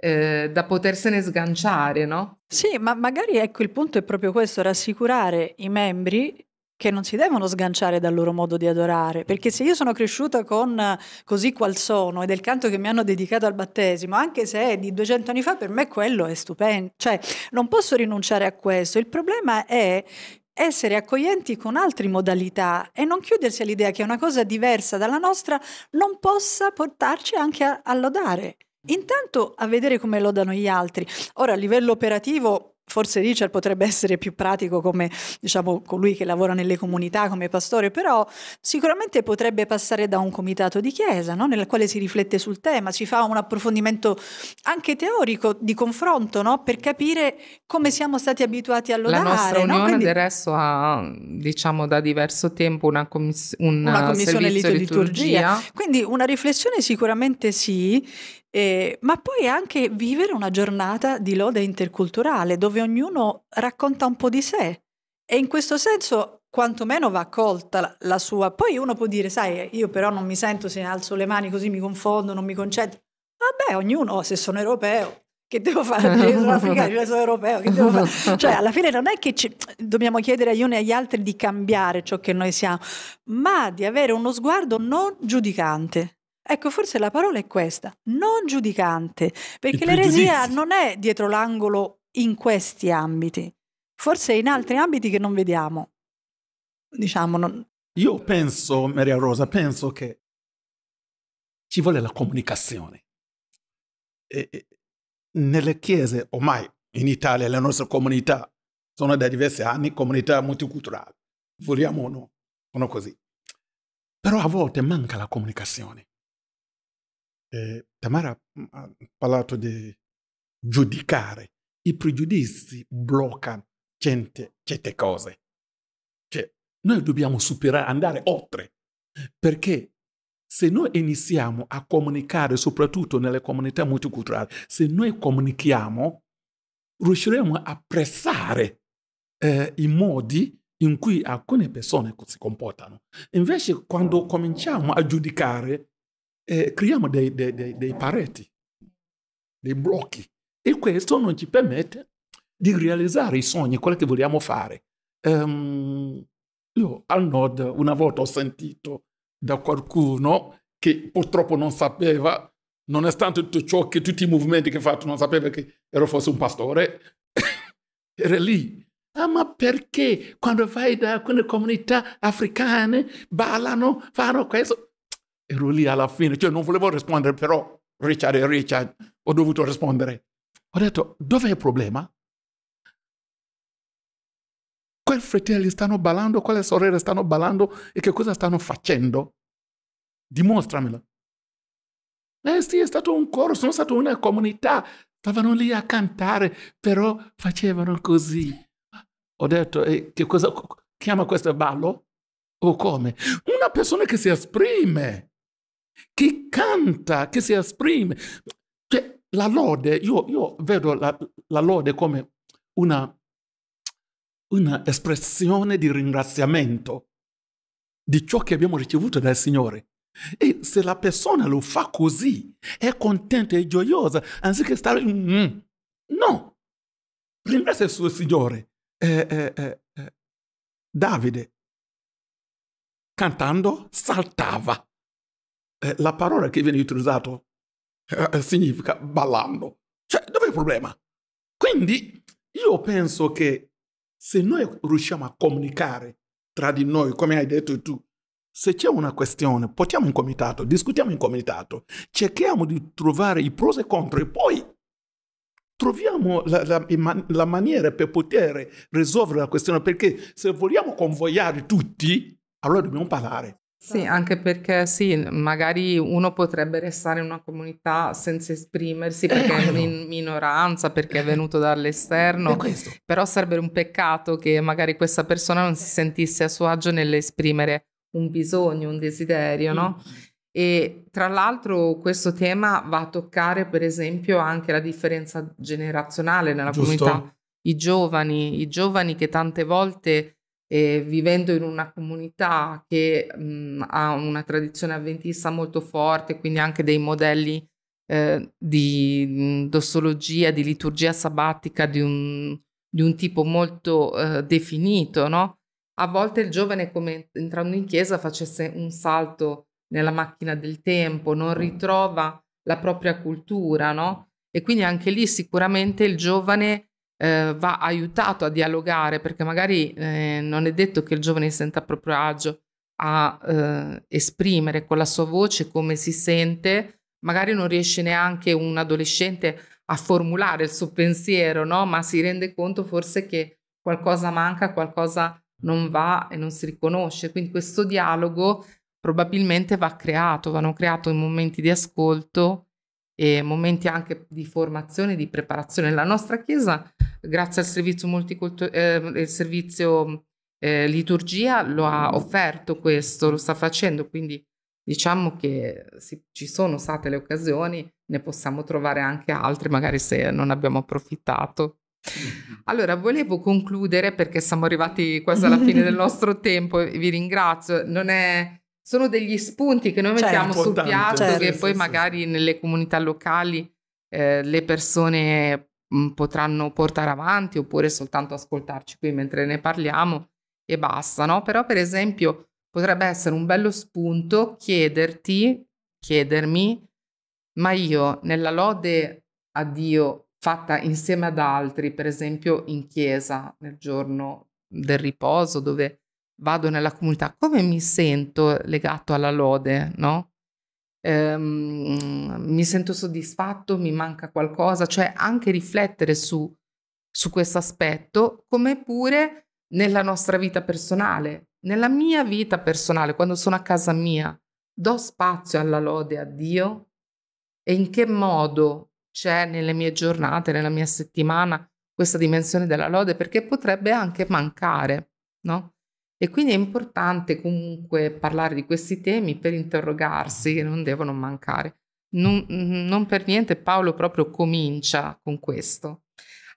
Speaker 1: eh, da potersene sganciare, no? Sì, ma
Speaker 3: magari ecco il punto è proprio questo, rassicurare i membri che non si devono sganciare dal loro modo di adorare, perché se io sono cresciuta con così qual sono e del canto che mi hanno dedicato al battesimo, anche se è di 200 anni fa, per me quello è stupendo, cioè non posso rinunciare a questo, il problema è essere accoglienti con altre modalità e non chiudersi all'idea che una cosa diversa dalla nostra non possa portarci anche a, a lodare. Intanto a vedere come lodano gli altri. Ora a livello operativo forse Richard potrebbe essere più pratico come diciamo, colui che lavora nelle comunità come pastore, però sicuramente potrebbe passare da un comitato di chiesa no? nel quale si riflette sul tema, si fa un approfondimento anche teorico di confronto no? per capire come siamo stati abituati a lodare. La nostra unione no? Quindi... del
Speaker 1: resto ha diciamo da diverso tempo una, commiss- una, una commissione liturgia. liturgia.
Speaker 3: Quindi una riflessione sicuramente sì eh, ma poi anche vivere una giornata di lode interculturale dove ognuno racconta un po' di sé e in questo senso quantomeno va accolta la, la, sua. Poi uno può dire, sai, io però non mi sento se alzo le mani così mi confondo, non mi concentro. Vabbè, ognuno, se sono europeo, che devo fare? Io cioè, sono africano, io cioè, sono europeo, che devo fare? Cioè, alla fine non è che ci, dobbiamo chiedere agli uni e agli altri di cambiare ciò che noi siamo, ma di avere uno sguardo non giudicante Ecco, forse la parola è questa, non giudicante, perché l'eresia non è dietro l'angolo in questi ambiti, forse in altri ambiti che non vediamo. Diciamo, non...
Speaker 2: Io penso, Maria Rosa, penso che ci vuole la comunicazione. E, e, nelle chiese, ormai in Italia, le nostre comunità sono da diversi anni comunità multiculturali, vogliamo o no, sono così. Però a volte manca la comunicazione eh, Tamara ha parlato di giudicare. I pregiudizi bloccano certe, certe cose. Cioè, noi dobbiamo superare, andare oltre, perché se noi iniziamo a comunicare, soprattutto nelle comunità multiculturali, se noi comunichiamo, riusciremo a pressare eh, i modi in cui alcune persone si comportano. Invece, quando cominciamo a giudicare, eh, creiamo dei, dei, dei, dei pareti, dei blocchi e questo non ci permette di realizzare i sogni, quello che vogliamo fare. Um, io al nord una volta ho sentito da qualcuno che purtroppo non sapeva, nonostante tutto ciò che tutti i movimenti che ho fatto, non sapeva che ero fosse un pastore, era lì. Ah, ma perché quando vai da quelle comunità africane ballano, fanno questo? ero lì alla fine, cioè non volevo rispondere, però Richard e Richard ho dovuto rispondere. Ho detto, dov'è il problema? Quei fratelli stanno ballando, quelle sorelle stanno ballando e che cosa stanno facendo? Dimostramelo. Eh sì, è stato un coro, sono stata una comunità, stavano lì a cantare, però facevano così. Ho detto, eh, che cosa chiama questo ballo? O oh, come? Una persona che si esprime che canta, che si esprime. Cioè, la lode, io, io vedo la, la, lode come una, una espressione di ringraziamento di ciò che abbiamo ricevuto dal Signore. E se la persona lo fa così, è contenta e gioiosa, anziché stare... Mm, mm, no! Ringrazia il suo Signore. Eh, eh, eh, eh. Davide, cantando, saltava eh, la parola che viene utilizzata eh, eh, significa ballando. Cioè, dov'è il problema? Quindi io penso che se noi riusciamo a comunicare tra di noi, come hai detto tu, se c'è una questione, portiamo in comitato, discutiamo in comitato, cerchiamo di trovare i pros e i contro e poi troviamo la, la, la maniera per poter risolvere la questione, perché se vogliamo convogliare tutti, allora dobbiamo
Speaker 1: parlare. Sì, esatto. anche perché sì, magari uno potrebbe restare in una comunità senza esprimersi eh, perché eh, è in minoranza, perché è venuto dall'esterno, però sarebbe un peccato che magari questa persona non si sentisse a suo agio nell'esprimere un bisogno, un desiderio, no? Mm, mm. E tra l'altro questo tema va a toccare per esempio anche la differenza generazionale nella Giusto. comunità, i giovani, i giovani che tante volte eh, vivendo in una comunità che mh, mhmm, ha una tradizione avventista molto forte, quindi anche dei modelli eh, di mhmm, dossologia, di liturgia sabbatica di un, di un tipo molto eh, definito, no? A volte il giovane, come entrando in chiesa, facesse un salto nella macchina del tempo, non ritrova la propria cultura, no? E quindi anche lì sicuramente il giovane eh, va aiutato a dialogare perché magari eh, non è detto che il giovane senta proprio agio a eh, esprimere con la sua voce come si sente, magari non riesce neanche un adolescente a formulare il suo pensiero, no? ma si rende conto forse che qualcosa manca, qualcosa non va e non si riconosce. Quindi questo dialogo probabilmente va creato, vanno creati momenti di ascolto e momenti anche di formazione, di preparazione. La nostra chiesa, grazie al servizio, multicultu- eh, servizio eh, liturgia, lo ha offerto questo, lo sta facendo, quindi diciamo che se ci sono state le occasioni, ne possiamo trovare anche altre, magari se non abbiamo approfittato. Allora, volevo concludere perché siamo arrivati quasi alla fine del nostro tempo, vi ringrazio. Non è sono degli spunti che noi certo. mettiamo certo, sul piatto certo, che poi sì, magari sì. nelle comunità locali eh, le persone mm, potranno portare avanti oppure soltanto ascoltarci qui mentre ne parliamo e basta, no? Però per esempio potrebbe essere un bello spunto chiederti, chiedermi, ma io nella lode a Dio fatta insieme ad altri, per esempio in chiesa nel giorno del riposo dove vado nella comunità, come mi sento legato alla lode, no? Ehm, mi sento soddisfatto, mi manca qualcosa, cioè anche riflettere su, su questo aspetto, come pure nella nostra vita personale, nella mia vita personale, quando sono a casa mia, do spazio alla lode a Dio e in che modo c'è nelle mie giornate, nella mia settimana, questa dimensione della lode, perché potrebbe anche mancare, no? E quindi è importante comunque parlare di questi temi per interrogarsi che non devono mancare. Non, mm, non per niente Paolo proprio comincia con questo.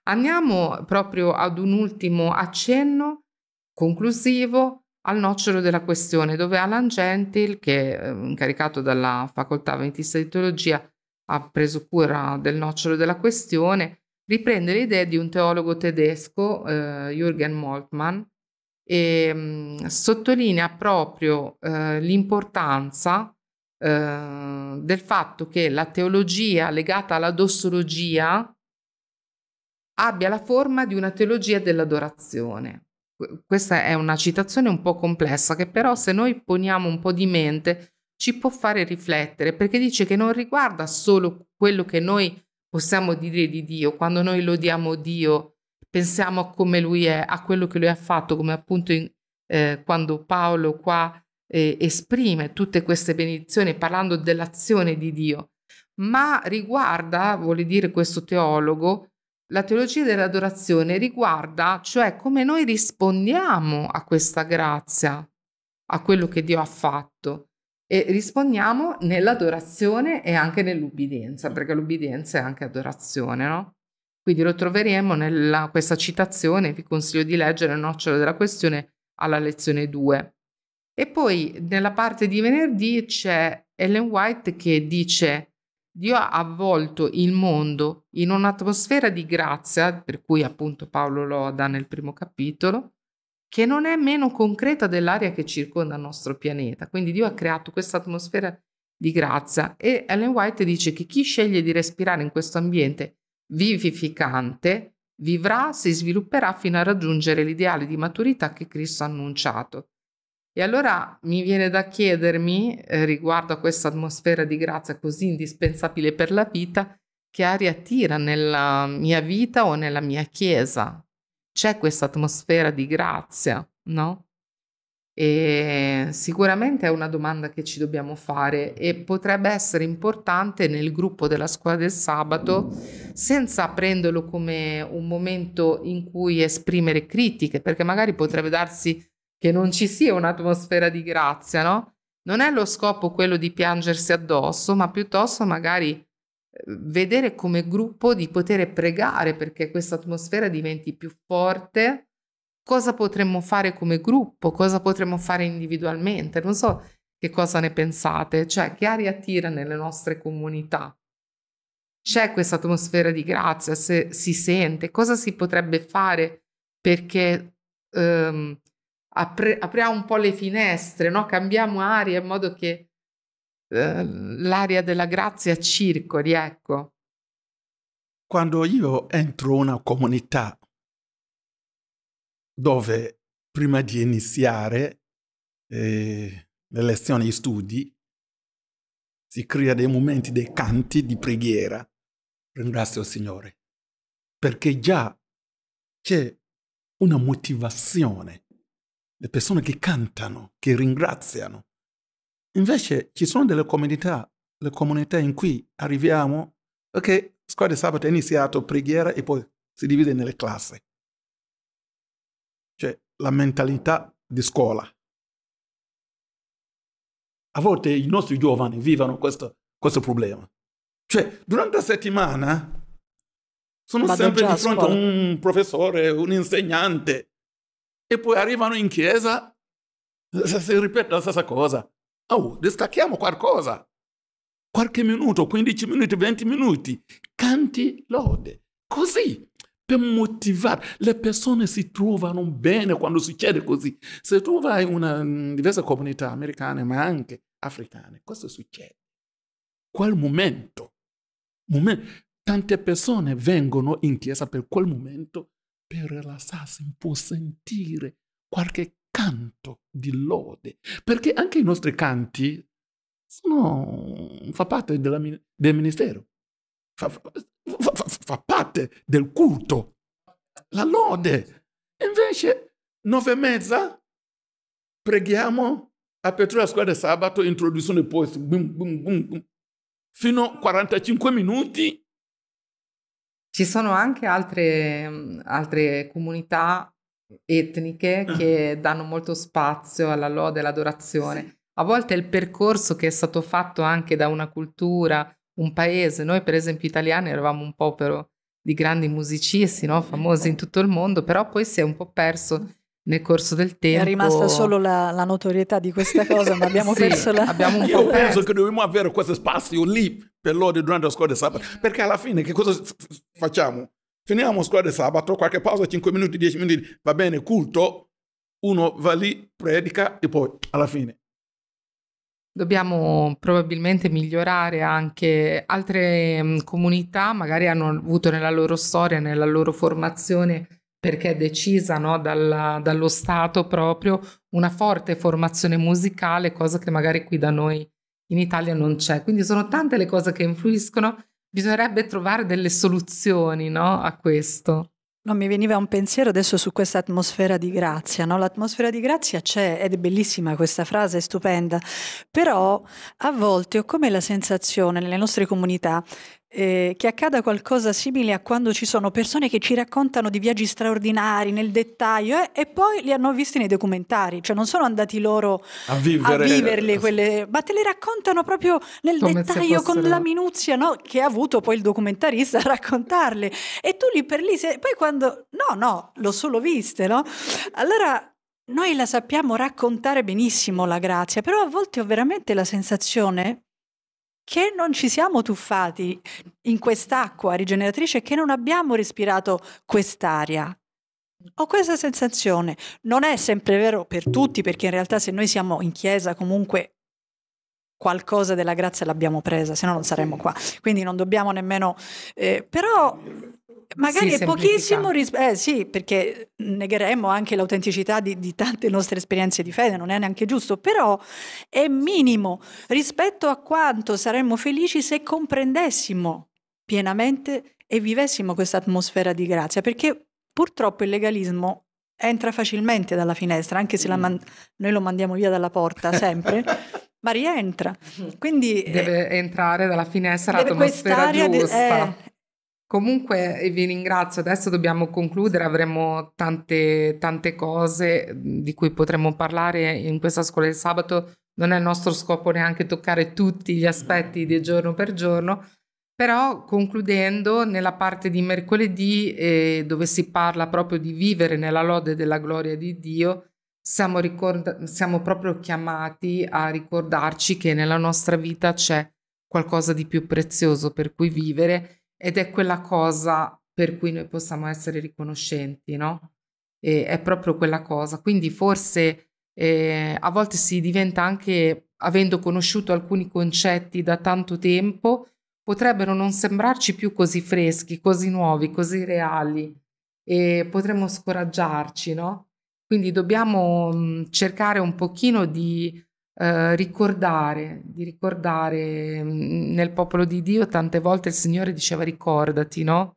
Speaker 1: Andiamo proprio ad un ultimo accenno conclusivo al nocciolo della questione, dove Alan Gentil, che è eh, incaricato dalla facoltà ventista di teologia, ha preso cura del nocciolo della questione, riprende le idee di un teologo tedesco, eh, Jürgen Moltmann, e ehm, mh, sottolinea proprio eh, l'importanza eh, del fatto che la teologia legata alla dossologia abbia la forma di una teologia dell'adorazione. Questa è una citazione un po' complessa che però se noi poniamo un po' di mente ci può fare riflettere perché dice che non riguarda solo quello che noi possiamo dire di Dio quando noi lodiamo Dio pensiamo a come lui è, a quello che lui ha fatto, come appunto in, eh, quando Paolo qua eh, esprime tutte queste benedizioni parlando dell'azione di Dio, ma riguarda, vuole dire questo teologo, la teologia dell'adorazione riguarda cioè come noi rispondiamo a questa grazia, a quello che Dio ha fatto e rispondiamo nell'adorazione e anche nell'ubbidienza, perché l'ubbidienza è anche adorazione, no? Quindi lo troveremo nella questa citazione, vi consiglio di leggere il nocciolo della questione alla lezione 2. E poi nella parte di venerdì c'è Ellen White che dice Dio ha avvolto il mondo in un'atmosfera di grazia, per cui appunto Paolo loda nel primo capitolo, che non è meno concreta dell'aria che circonda il nostro pianeta. Quindi Dio ha creato questa atmosfera di grazia e Ellen White dice che chi sceglie di respirare in questo ambiente vivificante, vivrà, si svilupperà fino a raggiungere l'ideale di maturità che Cristo ha annunciato. E allora mi viene da chiedermi, eh, riguardo a questa atmosfera di grazia così indispensabile per la vita, che aria tira nella mia vita o nella mia chiesa? C'è questa atmosfera di grazia, no? E sicuramente è una domanda che ci dobbiamo fare e potrebbe essere importante nel gruppo della scuola del sabato senza prenderlo come un momento in cui esprimere critiche, perché magari potrebbe darsi che non ci sia un'atmosfera di grazia, no? Non è lo scopo quello di piangersi addosso, ma piuttosto magari ehm, vedere come gruppo di poter pregare perché questa atmosfera diventi più forte cosa potremmo fare come gruppo, cosa potremmo fare individualmente. Non so che cosa ne pensate, cioè che aria tira nelle nostre comunità. C'è questa atmosfera di grazia, se si sente, cosa si potrebbe fare perché ehm, apre, apriamo un po' le finestre, no? cambiamo aria in modo che eh, l'aria della grazia circoli, ecco.
Speaker 2: Quando io entro una comunità dove prima di iniziare eh, le lezioni, gli studi, si crea dei momenti, dei canti di preghiera. Ringrazio il Signore, perché già c'è una motivazione. Le persone che cantano, che ringraziano. Invece ci sono delle comunità, le comunità in cui arriviamo, ok, scuola di sabato è iniziato, preghiera e poi si divide nelle classi la mentalità di scuola. A volte i nostri giovani vivono questo, questo problema. Cioè, durante la settimana sono Vado sempre di fronte a, a un professore, un insegnante, e poi arrivano in chiesa e si ripete la stessa cosa. Oh, distacchiamo qualcosa. Qualche minuto, 15 minuti, 20 minuti. Canti lode. Così motivare. Le persone si trovano bene quando succede così. Se tu vai in una, in mm, diverse comunità americane, ma anche africane, cosa succede? Quel momento, momento, tante persone vengono in chiesa per quel momento per rilassarsi un po', sentire qualche canto di lode. Perché anche i nostri canti sono, fa parte della, del ministero. Fa, fa, fa parte del culto, la lode. Invece, nove e mezza, preghiamo, apertura della scuola del sabato, introduzione post, boom, boom, boom, boom, fino a 45 minuti.
Speaker 1: Ci sono anche altre, altre comunità etniche che danno molto spazio alla lode e all'adorazione. Sì. A volte il percorso che è stato fatto anche da una cultura un paese. Noi per esempio italiani eravamo un popolo di grandi musicisti, no? famosi in tutto il mondo, però poi si è un po' perso mm. nel corso del tempo. È rimasta solo la, la notorietà di questa cosa, ma abbiamo sì, perso la... Abbiamo
Speaker 2: un Io po penso che dobbiamo avere questo spazio lì per loro durante la scuola di sabato, perché alla fine che cosa facciamo? Finiamo la scuola di sabato, qualche pausa, 5 minuti, 10 minuti, va bene, culto, uno va lì, predica e poi alla fine
Speaker 1: Dobbiamo probabilmente migliorare anche altre mm, comunità, magari hanno avuto nella loro storia, nella loro formazione perché è decisa no, dalla, dallo Stato proprio una forte formazione musicale, cosa che magari qui da noi in Italia non c'è. Quindi sono tante le cose che influiscono, bisognerebbe trovare delle soluzioni no, a questo. No, mi veniva un pensiero adesso
Speaker 3: su questa atmosfera di grazia. No? L'atmosfera di grazia c'è ed è bellissima questa frase, è stupenda, però a volte ho come la sensazione nelle nostre comunità eh, che accada qualcosa simile a quando ci sono persone che ci raccontano di viaggi straordinari nel dettaglio eh, e poi li hanno visti nei documentari, cioè non sono andati loro a, vivere, a viverle quelle, ma te le raccontano proprio nel dettaglio fossero... con la minuzia no? che ha avuto poi il documentarista a raccontarle e tu lì per lì, sei... poi quando no no, l'ho solo viste, no? Allora noi la sappiamo raccontare benissimo la grazia, però a volte ho veramente la sensazione che non ci siamo tuffati in quest'acqua rigeneratrice, che non abbiamo respirato quest'aria. Ho questa sensazione. Non è sempre vero per tutti, perché in realtà se noi siamo in chiesa comunque qualcosa della grazia l'abbiamo presa, se no non saremmo qua. Quindi non dobbiamo nemmeno... Eh, però Magari sì, è pochissimo rispetto, eh, sì, perché negheremmo anche l'autenticità di, di, tante nostre esperienze di fede, non è neanche giusto, però è minimo rispetto a quanto saremmo felici se comprendessimo pienamente e vivessimo questa atmosfera di grazia, perché purtroppo il legalismo entra facilmente dalla finestra, anche se mm. man- noi lo mandiamo via dalla porta sempre.
Speaker 1: ma rientra. Quindi eh, deve eh, entrare dalla finestra deve, l'atmosfera giusta. De- eh, Comunque vi ringrazio, adesso dobbiamo concludere, avremo tante, tante cose mm, di cui potremmo parlare in questa scuola del sabato, non è il nostro scopo neanche toccare tutti gli aspetti di giorno per giorno, però concludendo nella parte di mercoledì eh, dove si parla proprio di vivere nella lode della gloria di Dio, siamo, ricorda- siamo proprio chiamati a ricordarci che nella nostra vita c'è qualcosa di più prezioso per cui vivere ed è quella cosa per cui noi possiamo essere riconoscenti, no? E è proprio quella cosa. Quindi forse eh, a volte si diventa anche, avendo conosciuto alcuni concetti da tanto tempo, potrebbero non sembrarci più così freschi, così nuovi, così reali e potremmo scoraggiarci, no? Quindi dobbiamo mh, mm, cercare un pochino di eh, ricordare, di ricordare mm, nel popolo di Dio, tante volte il Signore diceva ricordati, no?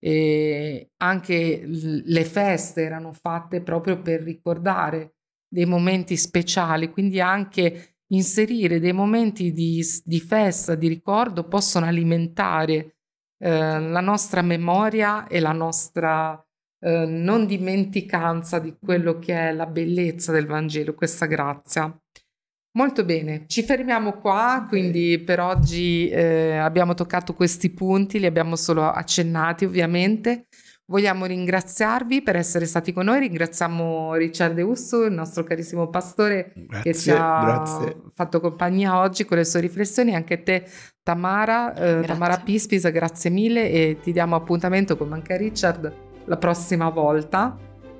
Speaker 1: E anche le feste erano fatte proprio per ricordare dei momenti speciali, quindi anche inserire dei momenti di, di festa, di ricordo, possono alimentare eh, la nostra memoria e la nostra eh, non dimenticanza di quello che è la bellezza del Vangelo, questa grazia. Molto bene, ci fermiamo qua, quindi per oggi eh, abbiamo toccato questi punti, li abbiamo solo accennati ovviamente. Vogliamo ringraziarvi per essere stati con noi, ringraziamo Ricciardo Eusso, il nostro carissimo pastore grazie, che ci ha grazie. fatto compagnia oggi con le sue riflessioni, anche te Tamara, eh, Tamara Pispisa, grazie mille e ti diamo appuntamento come anche Richard la prossima volta.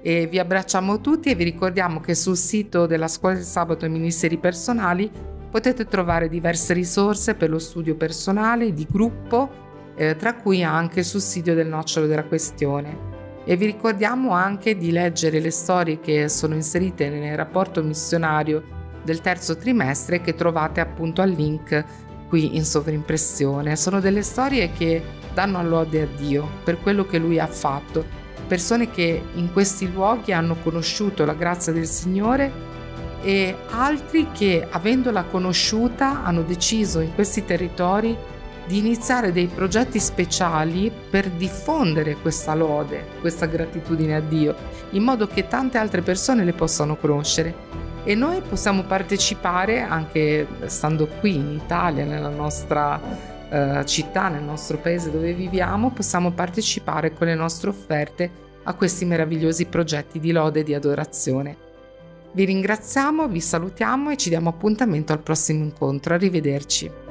Speaker 1: E vi abbracciamo tutti e vi ricordiamo che sul sito della Scuola del Sabato e Ministeri Personali potete trovare diverse risorse per lo studio personale, di gruppo, eh, tra cui anche il sussidio del nocciolo della questione. E vi ricordiamo anche di leggere le storie che sono inserite nel rapporto missionario del terzo trimestre che trovate appunto al link qui in sovrimpressione. Sono delle storie che danno allode a Dio per quello che lui ha fatto persone che in questi luoghi hanno conosciuto la grazia del Signore e altri che avendola conosciuta hanno deciso in questi territori di iniziare dei progetti speciali per diffondere questa lode, questa gratitudine a Dio, in modo che tante altre persone le possano conoscere. E noi possiamo partecipare anche stando qui in Italia, nella nostra eh, città, nel nostro paese dove viviamo, possiamo partecipare con le nostre offerte a questi meravigliosi progetti di lode e di adorazione. Vi ringraziamo, vi salutiamo e ci diamo appuntamento al prossimo incontro. Arrivederci.